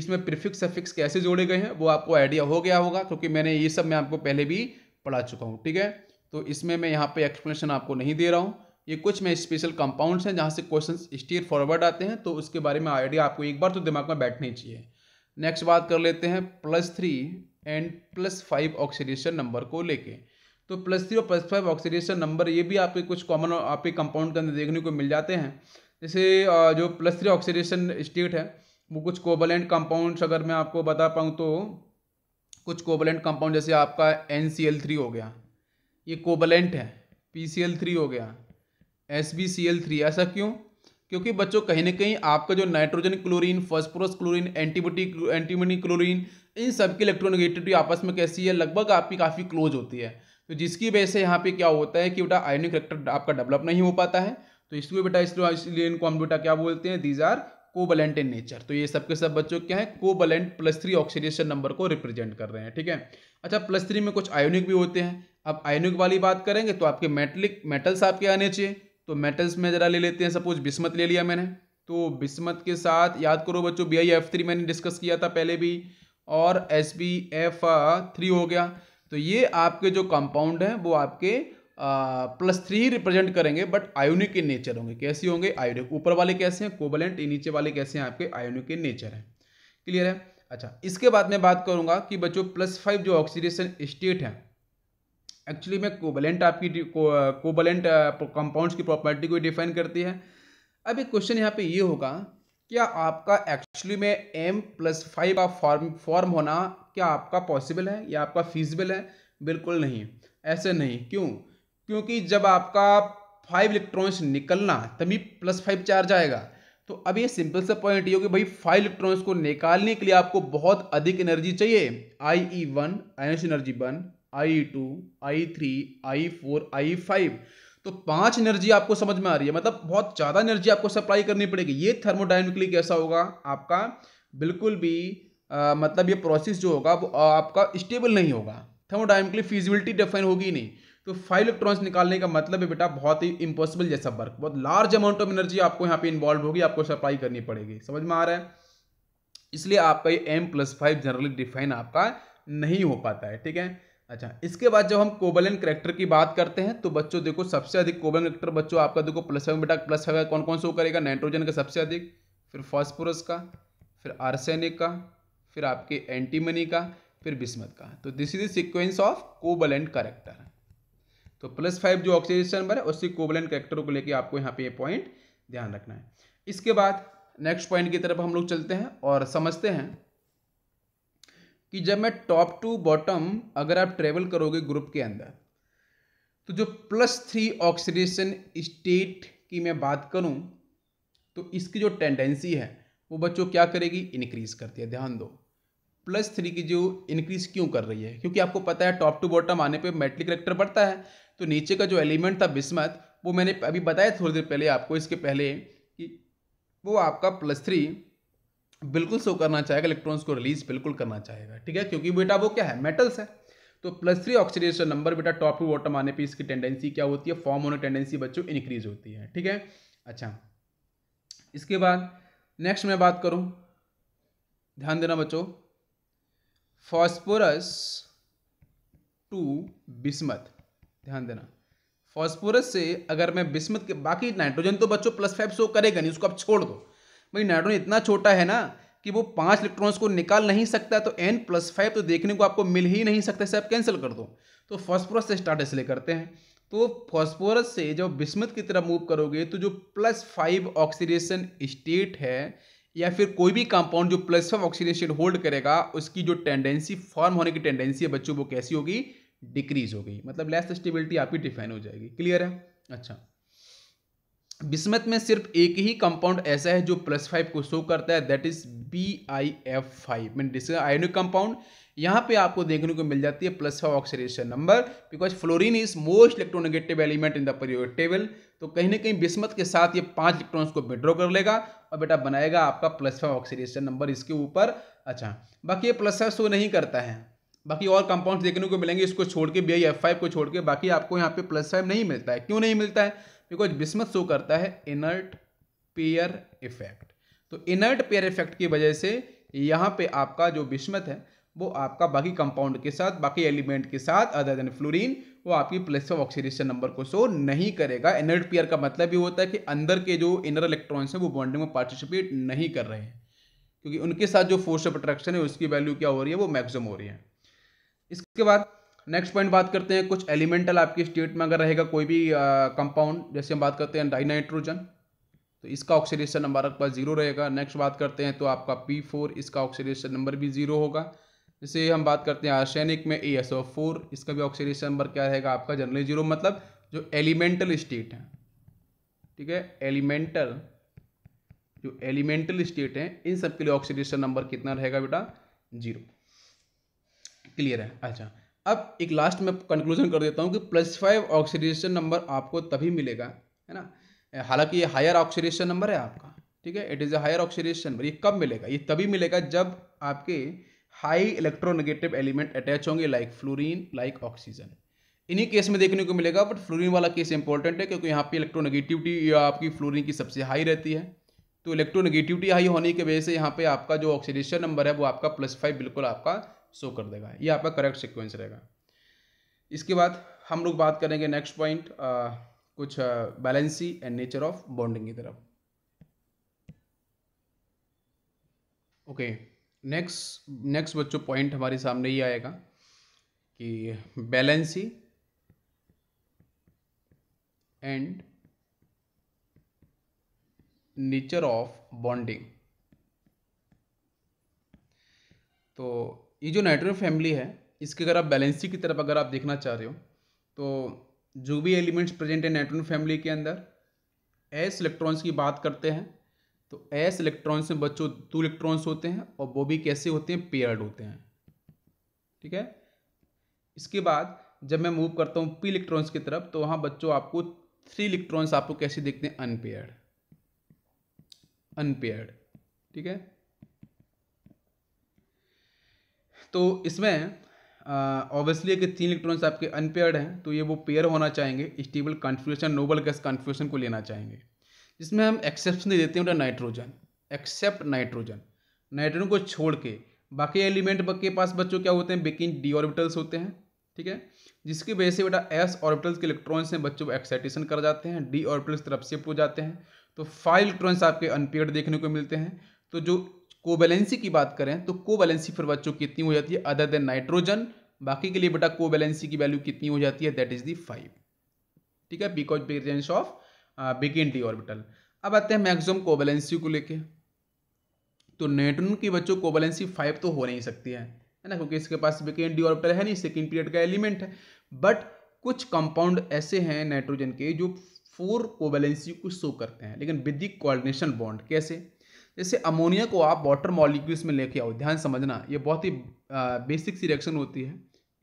इसमें प्रिफिक्स सफिक्स कैसे जोड़े गए हैं वो आपको आइडिया हो गया होगा क्योंकि मैंने ये सब मैं आपको पहले भी पढ़ा चुका हूँ ठीक है तो इसमें मैं यहाँ पे एक्सप्लेनेशन आपको नहीं दे रहा हूँ ये कुछ मैं स्पेशल कंपाउंड्स हैं जहाँ से क्वेश्चन स्टीयर फॉरवर्ड आते हैं तो उसके बारे में आइडिया आपको एक बार तो दिमाग में बैठनी चाहिए नेक्स्ट बात कर लेते हैं plus three and plus five oxidation number को लेके तो प्लस थ्री और प्लस फाइव ऑक्सीडेशन नंबर ये भी आपके कुछ कॉमन आपके कंपाउंड के अंदर देखने को मिल जाते हैं जैसे जो प्लस थ्री ऑक्सीडेशन स्टेट है वो कुछ कोबलेंट कंपाउंड्स अगर मैं आपको बता पाऊँ तो कुछ कोबलेंट कंपाउंड जैसे आपका एन सी एल थ्री हो गया ये कोबलेंट है पी सी एल थ्री हो गया S B C L three ऐसा क्यों क्योंकि बच्चों कहीं ना कहीं आपका जो nitrogen chlorine phosphorus chlorine antimony antimony chlorine इन सब की इलेक्ट्रोनिगेटिविटी आपस में कैसी है लगभग आपकी काफ़ी क्लोज होती है तो जिसकी वजह से यहाँ पे क्या होता है कि बेटा आयोनिक करेक्टर आपका डेवलप नहीं हो पाता है तो इसलिए बेटा इसलिए इसलिए इनको हम बेटा क्या बोलते हैं these are covalent in nature तो ये सब के सब बच्चों क्या है covalent plus three oxidation number को रिप्रेजेंट कर रहे हैं ठीक है अच्छा प्लस थ्री में कुछ आयोनिक भी होते हैं अब आयोनिक वाली बात करेंगे तो आपके मेटलिक मेटल्स आपके आने चाहिए तो मेटल्स में ज़रा ले लेते हैं सपोज बिस्मत ले लिया मैंने तो बिस्मत के साथ याद करो बच्चों बी आई एफ थ्री मैंने डिस्कस किया था पहले भी और एस बी एफ थ्री हो गया तो ये आपके जो कंपाउंड हैं वो आपके प्लस थ्री रिप्रेजेंट करेंगे बट आयोनिक इन नेचर होंगे कैसे होंगे आयोनिक ऊपर वाले कैसे हैं कोबलेंट नीचे वाले कैसे हैं आपके आयोनिक इन नेचर हैं क्लियर है अच्छा इसके बाद मैं बात करूंगा कि बच्चों प्लस फाइव जो ऑक्सीडेशन स्टेट है एक्चुअली में कोबलेंट आपकी कोबलेंट कंपाउंड्स की प्रॉपर्टी को डिफाइन करती है अब एक क्वेश्चन यहाँ पे ये होगा क्या आपका एक्चुअली में एम प्लस फाइव का फॉर्म फॉर्म होना क्या आपका पॉसिबल है या आपका फीजिबल है बिल्कुल नहीं ऐसे नहीं क्यों क्योंकि जब आपका फाइव इलेक्ट्रॉन्स निकलना तभी प्लस फाइव चार्ज आएगा तो अब ये सिंपल सा पॉइंट ये हो कि भाई फाइव इलेक्ट्रॉन्स को निकालने के लिए आपको बहुत अधिक एनर्जी चाहिए I E one ionisation energy one I two I three I four I five तो पांच एनर्जी आपको समझ में आ रही है मतलब बहुत ज़्यादा एनर्जी आपको सप्लाई करनी पड़ेगी ये थर्मोडाइनमिकली कैसा होगा आपका बिल्कुल भी आ, मतलब ये प्रोसेस जो होगा वो आपका स्टेबल नहीं होगा थर्मोडाइनमिकली फिजिबिलिटी डिफाइन होगी नहीं तो फाइव इलेक्ट्रॉन्स निकालने का मतलब है बेटा बहुत ही इम्पॉसिबल जैसा वर्क बहुत लार्ज अमाउंट ऑफ एनर्जी आपको यहाँ पे इन्वॉल्व होगी आपको सप्लाई करनी पड़ेगी समझ में आ रहा है इसलिए आपका ये M plus five generally define आपका नहीं हो पाता है ठीक है अच्छा इसके बाद जब हम कोबलन करेक्टर की बात करते हैं तो बच्चों देखो सबसे अधिक कोबल करेक्टर बच्चों आपका देखो प्लस फाइव बेटा प्लस फाइव कौन कौन सा करेगा नाइट्रोजन का सबसे अधिक फिर फॉस्फोरस का फिर आर्सेनिक का फिर आपके एंटीमनी का फिर बिस्मत का तो this is the sequence of covalent character तो प्लस फाइव जो ऑक्सीजन नंबर है उसके कोवलेंट करेक्टर को लेकर आपको यहाँ पे ये पॉइंट ध्यान रखना है इसके बाद नेक्स्ट पॉइंट की तरफ हम लोग चलते हैं और समझते हैं कि जब मैं टॉप टू बॉटम अगर आप ट्रेवल करोगे ग्रुप के अंदर तो जो प्लस थ्री ऑक्सीडेशन स्टेट की मैं बात करूं तो इसकी जो टेंडेंसी है वो बच्चों क्या करेगी इनक्रीज़ करती है ध्यान दो प्लस थ्री की जो इंक्रीज़ क्यों कर रही है क्योंकि आपको पता है टॉप टू बॉटम आने पे मेटलिक करेक्टर बढ़ता है तो नीचे का जो एलिमेंट था बिस्मत वो मैंने अभी बताया थोड़ी देर पहले आपको इसके पहले कि वो आपका प्लस थ्री बिल्कुल शो करना चाहेगा इलेक्ट्रॉन्स को रिलीज बिल्कुल करना चाहेगा ठीक है क्योंकि बेटा वो क्या है मेटल्स है तो प्लस थ्री ऑक्सीडेशन नंबर बेटा टॉप टू बॉटम आने पर इसकी टेंडेंसी क्या होती है फॉर्म होने टेंडेंसी बच्चों इंक्रीज होती है ठीक है अच्छा इसके बाद नेक्स्ट मैं बात करूँ ध्यान देना बच्चों फॉस्फोरस टू बिस्मत ध्यान देना फॉस्फोरस से अगर मैं बिस्मत के बाकी नाइट्रोजन तो बच्चों प्लस फाइव शो करेगा नहीं उसको आप छोड़ दो भाई नाइट्रोजन इतना छोटा है ना कि वो पांच इलेक्ट्रॉन्स को निकाल नहीं सकता तो एन प्लस फाइव तो देखने को आपको मिल ही नहीं सकता इसे आप कैंसिल कर दो तो फॉस्फोरस से स्टार्ट इसलिए करते हैं तो फॉस्फोरस से जब बिस्मत की तरफ मूव करोगे तो जो प्लस फाइव ऑक्सीडेशन स्टेट है या फिर कोई भी कंपाउंड जो प्लस फॉर्म ऑक्सीडेशन होल्ड करेगा उसकी जो टेंडेंसी फॉर्म होने की टेंडेंसी है बच्चों वो कैसी होगी डिक्रीज हो गई मतलब लेस स्टेबिलिटी आपकी डिफाइन हो जाएगी क्लियर है अच्छा बिस्मत में सिर्फ एक ही कंपाउंड ऐसा है जो प्लस फाइव को शो करता है that is B I F five mean ionic compound यहाँ पे आपको देखने को मिल जाती है plus five oxidation number because fluorine is most electronegative element in the periodic table तो कहीं ना कहीं बिस्मत के साथ ये पांच इलेक्ट्रॉन्स को विड्रॉ कर लेगा और बेटा बनाएगा आपका प्लस फाइव ऑक्सीडेशन नंबर इसके ऊपर अच्छा बाकी ये प्लस फाइव शो नहीं करता है बाकी और कंपाउंड देखने को मिलेंगे इसको छोड़ के बी आई एफ फाइव को छोड़ के बाकी आपको यहाँ पे प्लस फाइव नहीं मिलता है क्यों नहीं मिलता है बिकॉज बिस्मत शो करता है इनर्ट पेयर इफेक्ट तो इनर्ट पेयर इफेक्ट की वजह से यहाँ पे आपका जो बिस्मत है वो आपका बाकी कंपाउंड के साथ बाकी एलिमेंट के साथ अदर देन फ्लोरीन वो आपकी प्लेस ऑफ ऑक्सीडेशन नंबर को शो नहीं करेगा एनर्ड पेयर का मतलब ये होता है कि अंदर के जो इनर इलेक्ट्रॉन्स हैं वो बॉन्डिंग में पार्टिसिपेट नहीं कर रहे हैं क्योंकि उनके साथ जो फोर्स ऑफ अट्रैक्शन है उसकी वैल्यू क्या हो रही है वो मैक्सिमम हो रही है इसके बाद नेक्स्ट पॉइंट बात करते हैं कुछ एलिमेंटल आपके स्टेट में अगर रहेगा कोई भी कंपाउंड जैसे हम बात करते हैं डाइनाइट्रोजन तो इसका ऑक्सीडेशन नंबर आपका जीरो रहेगा नेक्स्ट बात करते हैं तो आपका पी फोर इसका ऑक्सीडेशन नंबर भी जीरो होगा जैसे हम बात करते हैं आर्सेनिक में ए एस ओ फोर इसका भी ऑक्सीडेशन नंबर क्या रहेगा आपका जनरली जीरो मतलब जो एलिमेंटल स्टेट है ठीक है एलिमेंटल जो एलिमेंटल स्टेट है इन सब के लिए ऑक्सीडेशन नंबर कितना रहेगा बेटा जीरो क्लियर है अच्छा अब एक लास्ट में कंक्लूजन कर देता हूँ कि प्लस फाइव ऑक्सीडेशन नंबर आपको तभी मिलेगा है ना हालांकि ये हायर ऑक्सीडेशन नंबर है आपका ठीक है it is a higher oxidation number ये कब मिलेगा ये तभी मिलेगा जब आपके हाई इलेक्ट्रोनेगेटिव एलिमेंट अटैच होंगे लाइक फ्लोरीन लाइक ऑक्सीजन इन्हीं केस में देखने को मिलेगा बट फ्लोरीन वाला केस इंपॉर्टेंट है क्योंकि यहाँ पे इलेक्ट्रोनेगेटिविटी आपकी फ्लोरीन की सबसे हाई रहती है तो इलेक्ट्रोनेगेटिविटी हाई होने की वजह से यहाँ पे आपका जो ऑक्सीडेशन नंबर है वो आपका प्लस फाइव बिल्कुल आपका शो कर देगा ये आपका करेक्ट सिक्वेंस रहेगा इसके बाद हम लोग बात करेंगे नेक्स्ट पॉइंट कुछ valency and nature of bonding की तरफ ओके okay. नेक्स्ट नेक्स्ट बच्चों पॉइंट हमारे सामने ही आएगा कि valency and nature of bonding तो ये जो नाइट्रोजन फैमिली है इसके अगर आप बैलेंसी की तरफ अगर आप देखना चाह रहे हो तो जो भी एलिमेंट्स प्रेजेंट है नाइट्रोजन फैमिली के अंदर एस इलेक्ट्रॉन्स की बात करते हैं तो एस इलेक्ट्रॉन्स में बच्चों टू इलेक्ट्रॉन्स होते हैं और वो भी कैसे होते हैं पेयर्ड होते हैं ठीक है इसके बाद जब मैं मूव करता हूँ पी इलेक्ट्रॉन्स की तरफ तो वहाँ बच्चों आपको थ्री इलेक्ट्रॉन्स आपको कैसे देखते हैं अनपेयर्ड अनपेयर्ड ठीक है तो इसमें ऑब्वियसली अगर तीन इलेक्ट्रॉन्स आपके अनपेयर्ड हैं तो ये वो पेयर होना चाहेंगे stable configuration noble gas configuration को लेना चाहेंगे जिसमें हम एक्सेप्शन दे देते हैं बेटा नाइट्रोजन एक्सेप्ट नाइट्रोजन नाइट्रोजन को छोड़ के बाकी एलिमेंट के पास बच्चों क्या होते हैं बेकिंग डी ऑर्बिटल्स होते हैं ठीक है जिसकी वजह से बेटा एस ऑर्बिटल्स के इलेक्ट्रॉन्स हैं बच्चों को एक्साइटेशन कर जाते हैं डी ऑर्बिटल्स तरफ से हो जाते हैं तो फाइव इलेक्ट्रॉन्स आपके अनपेड देखने को मिलते हैं तो जो कोवैलेंसी की बात करें तो कोवैलेंसी फिर बच्चों कितनी हो जाती है अदर देन नाइट्रोजन बाकी के लिए बेटा कोवैलेंसी की वैल्यू कितनी हो जाती है दैट इज दी फाइव ठीक है बिकॉज प्रेजेंस ऑफ बिग इन डी ऑर्बिटल अब आते हैं मैक्सिमम कोबेलेंसी को लेके तो न्यूट्रॉन की बच्चों कोबेलेंसी फाइव तो हो नहीं सकती है है ना क्योंकि इसके पास बिग इन डी ऑर्बिटल है नहीं सेकेंड पीरियड का एलिमेंट है बट कुछ कंपाउंड ऐसे हैं नाइट्रोजन के जो फोर कोबेलेंसी को शो करते हैं लेकिन विद कोऑर्डिनेशन बॉन्ड कैसे जैसे अमोनिया को आप वाटर मॉलिक्यूल्स में लेके आओ ध्यान समझना ये बहुत ही बेसिक सी रिएक्शन होती है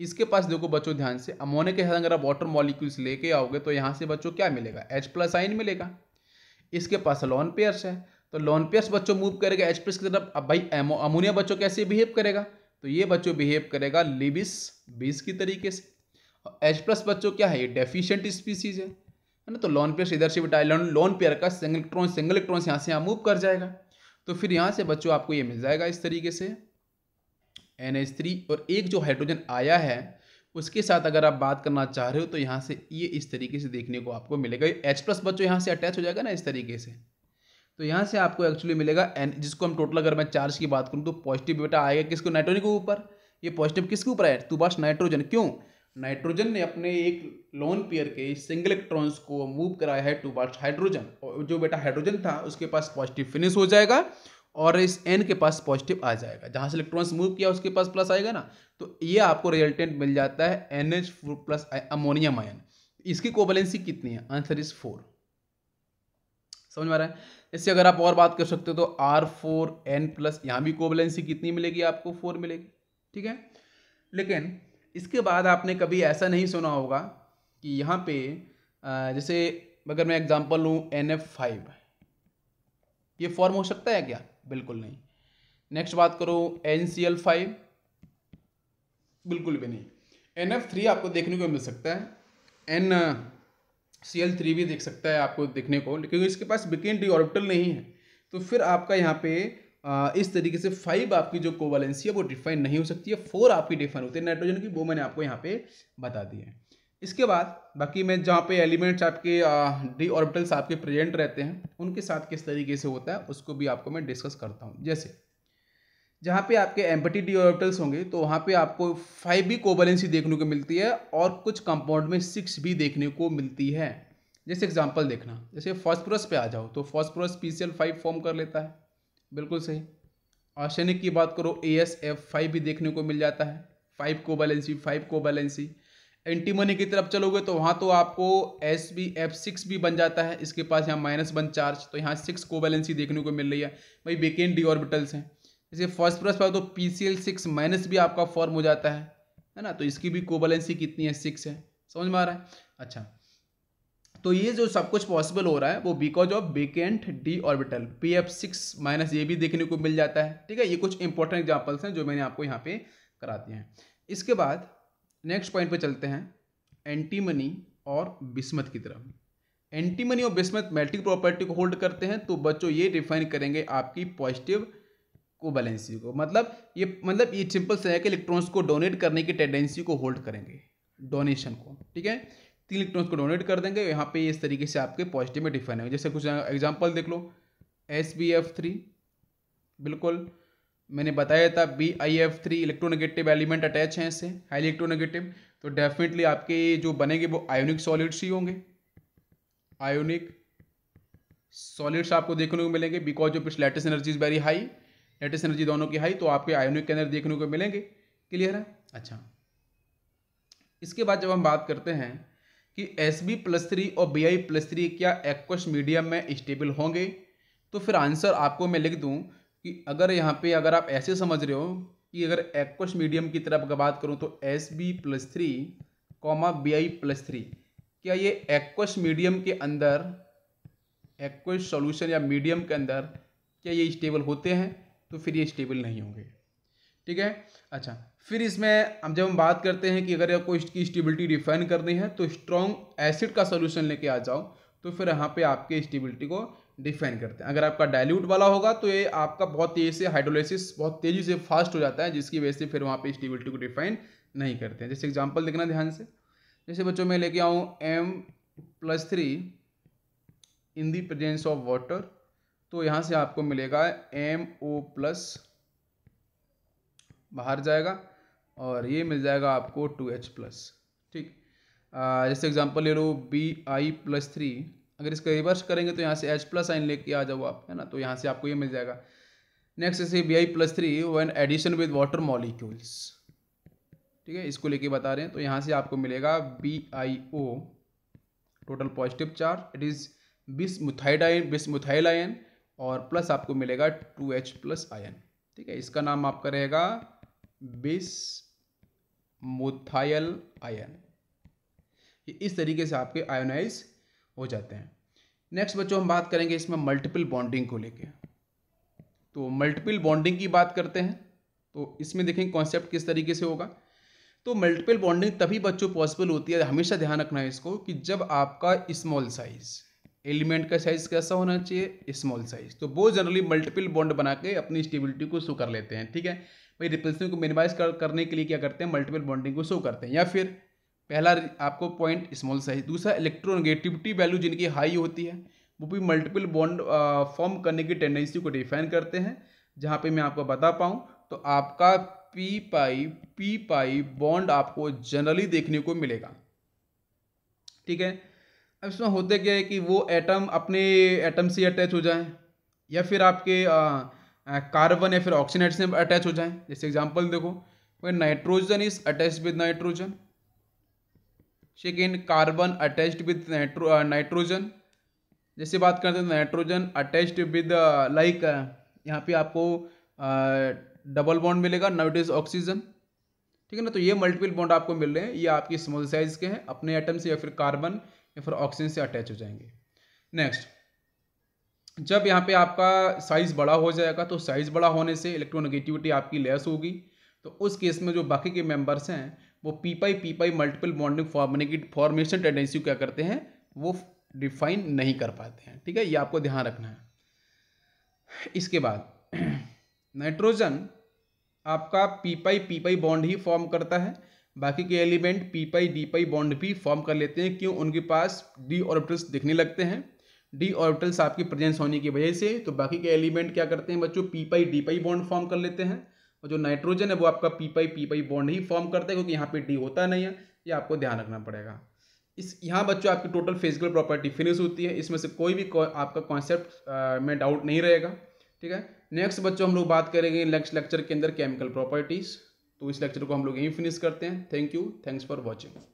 इसके पास देखो बच्चों ध्यान से अमोनिया के साथ अगर आप वाटर मॉलिक्यूल्स लेके आओगे तो यहाँ से बच्चों क्या मिलेगा एच प्लस आइन मिलेगा इसके पास लॉन पेयर्स है तो लॉन पेयर्स बच्चों मूव करेगा एच प्लस की तरफ अब भाई अमोनिया बच्चों कैसे बिहेव करेगा तो ये बच्चों बिहेव करेगा लिबिस बीस की तरीके से और एच प्लस बच्चों क्या है ये डेफिशियंट स्पीसीज है है ना तो लॉन पेयर्स इधर से बिटा लॉन पेयर का सिंगल इलेक्ट्रॉन सिंगल इलेक्ट्रॉन यहाँ से यहाँ मूव कर जाएगा तो फिर यहाँ से बच्चों आपको ये मिल जाएगा इस तरीके से एन एच थ्री और एक जो हाइड्रोजन आया है उसके साथ अगर आप बात करना चाह रहे हो तो यहाँ से ये इस तरीके से देखने को आपको मिलेगा ये एच प्लस बच्चों यहाँ से अटैच हो जाएगा ना इस तरीके से तो यहाँ से आपको एक्चुअली मिलेगा एन जिसको हम टोटल अगर मैं चार्ज की बात करूँ तो पॉजिटिव बेटा आएगा किसको नाइट्रोजन के ऊपर ये पॉजिटिव किसके ऊपर आया टू बस नाइट्रोजन क्यों नाइट्रोजन ने अपने एक लोन पेयर के सिंगल इलेक्ट्रॉन्स को मूव कराया है टू पास हाइड्रोजन और जो बेटा हाइड्रोजन था उसके पास पॉजिटिव फिनिश हो जाएगा और इस एन के पास पॉजिटिव आ जाएगा जहाँ से इलेक्ट्रॉन्स मूव किया उसके पास प्लस आएगा ना तो ये आपको रिजल्टेंट मिल जाता है N H plus ammonium ion इसकी कोवलेंसी कितनी है आंसर इज फोर समझ में आ रहा है इससे अगर आप और बात कर सकते हो तो आर फोर एन प्लस यहाँ भी कोवलेंसी कितनी मिलेगी आपको फोर मिलेगी ठीक है लेकिन इसके बाद आपने कभी ऐसा नहीं सुना होगा कि यहाँ पे जैसे अगर मैं एग्जांपल लूँ एन एफ फाइव ये फॉर्म हो सकता है क्या बिल्कुल नहीं नेक्स्ट बात करो एन सी एल फाइव बिल्कुल भी नहीं एन एफ थ्री आपको देखने को मिल सकता है एन सी एल थ्री भी देख सकता है आपको देखने को लेकिन इसके पास बिकेन डी ऑर्बिटल नहीं है तो फिर आपका यहाँ पे इस तरीके से फाइव आपकी जो कोवलेंसी है वो डिफाइन नहीं हो सकती है फोर आपकी डिफाइन होती है नाइट्रोजन की वो मैंने आपको यहाँ पे बता दी है इसके बाद बाकी में जहाँ पे एलिमेंट्स आपके डी ऑर्बिटल्स आपके प्रेजेंट रहते हैं उनके साथ किस तरीके से होता है उसको भी आपको मैं डिस्कस करता हूँ जैसे जहाँ पे आपके एम्पटी डी ऑर्बिटल्स होंगे तो वहाँ पे आपको फाइव भी कोवलेंसी देखने को मिलती है और कुछ कंपाउंड में सिक्स भी देखने को मिलती है जैसे एग्जाम्पल देखना जैसे फॉस्फोरस पे आ जाओ तो phosphorus P C L five form कर लेता है बिल्कुल सही आर्सेनिक की बात करो ए एस एफ फाइव भी देखने को मिल जाता है five covalency five covalency antimony की तरफ चलोगे तो वहाँ तो आपको एस बी एफ सिक्स भी बन जाता है इसके पास यहाँ माइनस वन चार्ज तो यहाँ सिक्स बैलेंसी देखने को मिल रही है भाई बेकेन डी ऑर्बिटल्स हैं जैसे फर्स्ट प्लस पर तो P C L six minus भी आपका फॉर्म हो जाता है है ना तो इसकी भी बैलेंसी कितनी है सिक्स है समझ में आ रहा है अच्छा तो ये जो सब कुछ पॉसिबल हो रहा है वो because of vacant D orbital P F six minus ये भी देखने को मिल जाता है ठीक है ये कुछ इंपॉर्टेंट एग्जाम्पल्स हैं जो मैंने आपको यहाँ पे करा दिए हैं इसके बाद नेक्स्ट पॉइंट पे चलते हैं एंटीमनी और बिस्मत की तरफ एंटीमनी और बिस्मत मेल्टिंग प्रॉपर्टी को होल्ड करते हैं तो बच्चों ये डिफाइन करेंगे आपकी पॉजिटिव को बैलेंसी को मतलब ये मतलब ये सिंपल से है कि इलेक्ट्रॉन्स को डोनेट करने की टेंडेंसी को होल्ड करेंगे डोनेशन को ठीक है तीन इलेक्ट्रॉन्स को डोनेट कर देंगे यहाँ पे इस तरीके से आपके पॉजिटिव में डिफाइन होंगे जैसे कुछ एग्जाम्पल देख लो एस बी एफ थ्री बिल्कुल मैंने बताया था B I F three electronegative element attach हैं इससे हाईली इलेक्ट्रोनेगेटिव तो डेफिनेटली आपके जो बनेंगे वो आयोनिक सॉलिड्स ही होंगे आयोनिक सॉलिड्स आपको देखने को मिलेंगे because of lattice energy is very high lattice energy दोनों की हाई तो आपके आयोनिक के अंदर देखने को मिलेंगे क्लियर है अच्छा इसके बाद जब हम बात करते हैं कि एस बी प्लस थ्री और बी आई प्लस थ्री क्या एक्वस मीडियम में स्टेबल होंगे तो फिर आंसर आपको मैं लिख दूँ कि अगर यहाँ पे अगर आप ऐसे समझ रहे हो कि अगर एक्वस मीडियम की तरफ अगर बात करूँ तो S B plus three comma B I plus three क्या ये एक्वस मीडियम के अंदर एक्वस सॉल्यूशन या मीडियम के अंदर क्या ये स्टेबल होते हैं तो फिर ये स्टेबल नहीं होंगे ठीक है अच्छा फिर इसमें हम जब हम बात करते हैं कि अगर आपको इसकी स्टेबिलिटी डिफाइन करनी है तो स्ट्रॉन्ग एसिड का सोल्यूशन लेके आ जाओ तो फिर यहाँ पे आपके स्टेबिलिटी को डिफाइन करते हैं अगर आपका डायल्यूट वाला होगा तो ये आपका बहुत तेज़ी से हाइड्रोलाइसिस बहुत तेज़ी से फास्ट हो जाता है जिसकी वजह से फिर वहाँ पे स्टेबिलिटी को डिफाइन नहीं करते हैं जैसे एग्जांपल देखना ध्यान से जैसे बच्चों मैं लेके आऊँ M plus three in the presence of water तो यहाँ से आपको मिलेगा एम ओ प्लस बाहर जाएगा और ये मिल जाएगा आपको टू एच प्लस ठीक जैसे एग्जाम्पल ले लो बी आई प्लस थ्री अगर इसका रिवर्स करेंगे तो यहाँ से एच प्लस आइन लेके आ जाओ आप है ना तो यहाँ से आपको ये मिल जाएगा नेक्स्ट इसे B I plus three one addition with water molecules ठीक है इसको लेके बता रहे हैं तो यहाँ से आपको मिलेगा B I O total positive charge it is bismuthidine बिस मुथाइल आयन और प्लस आपको मिलेगा टू एच प्लस आयन ठीक है इसका नाम आपका रहेगा बिस मुथाइल आयन इस तरीके से आपके आयोनाइज हो जाते हैं नेक्स्ट बच्चों हम बात करेंगे इसमें मल्टीपल बॉन्डिंग को लेके तो मल्टीपल बॉन्डिंग की बात करते हैं तो इसमें देखें कॉन्सेप्ट किस तरीके से होगा तो मल्टीपल बॉन्डिंग तभी बच्चों पॉसिबल होती है हमेशा ध्यान रखना है इसको कि जब आपका स्मॉल साइज एलिमेंट का साइज कैसा होना चाहिए स्मॉल साइज तो वो जनरली मल्टीपल बॉन्ड बना के अपनी स्टेबिलिटी को शो कर लेते हैं ठीक है भाई रिप्लेसमेंट को मिनिमाइज करने के लिए क्या करते हैं मल्टीपल बॉन्डिंग को शो करते हैं या फिर पहला आपको पॉइंट स्मॉल साइज दूसरा इलेक्ट्रोनेगेटिविटी वैल्यू जिनकी हाई होती है वो भी मल्टीपल बॉन्ड फॉर्म करने की टेंडेंसी को डिफाइन करते हैं जहाँ पे मैं आपको बता पाऊँ तो आपका P pi P pi bond आपको जनरली देखने को मिलेगा ठीक है अब इसमें होते क्या है कि वो एटम अपने एटम से अटैच हो जाए या फिर आपके कार्बन या फिर ऑक्सीजन से अटैच हो जाए जैसे एग्जाम्पल देखो nitrogen is attach with nitrogen second carbon attached with nitro nitrogen जैसे बात करते हैं नाइट्रोजन अटैच्ड विद लाइक यहाँ पे आपको डबल uh, बॉन्ड मिलेगा नोट इज ऑक्सीजन ठीक है ना तो ये मल्टीपल बॉन्ड आपको मिल रहे हैं ये आपके स्मॉल साइज के हैं अपने आइटम से या फिर कार्बन या फिर ऑक्सीजन से अटैच हो जाएंगे नेक्स्ट जब यहाँ पे आपका साइज बड़ा हो जाएगा तो साइज बड़ा होने से इलेक्ट्रोनेगेटिविटी आपकी लेस होगी तो उस केस में जो बाकी के मेंबर्स हैं वो P pi P pi multiple bonding फॉर्मने की फॉर्मेशन टेंडेंसी क्या करते हैं वो डिफाइन नहीं कर पाते हैं ठीक है ये आपको ध्यान रखना है इसके बाद नाइट्रोजन आपका P pi P pi bond ही फॉर्म करता है बाकी के element P pi D pi bond भी फॉर्म कर लेते हैं क्यों उनके पास डी ऑर्बिटल्स दिखने लगते हैं डी ऑर्बिटल्स आपकी प्रेजेंस होने की वजह से तो बाकी के एलिमेंट क्या करते हैं बच्चों P pi D pi bond form कर लेते हैं और जो नाइट्रोजन है वो आपका P pi P pi bond ही फॉर्म करता है क्योंकि यहाँ पे डी होता नहीं है ये आपको ध्यान रखना पड़ेगा इस यहाँ बच्चों आपकी टोटल फिजिकल प्रॉपर्टी फिनिश होती है इसमें से कोई भी आपका कॉन्सेप्ट में डाउट नहीं रहेगा ठीक है नेक्स्ट बच्चों हम लोग बात करेंगे नेक्स्ट लेक्चर के अंदर केमिकल प्रॉपर्टीज़ तो इस लेक्चर को हम लोग यहीं फिनिश करते हैं thank you thanks for watching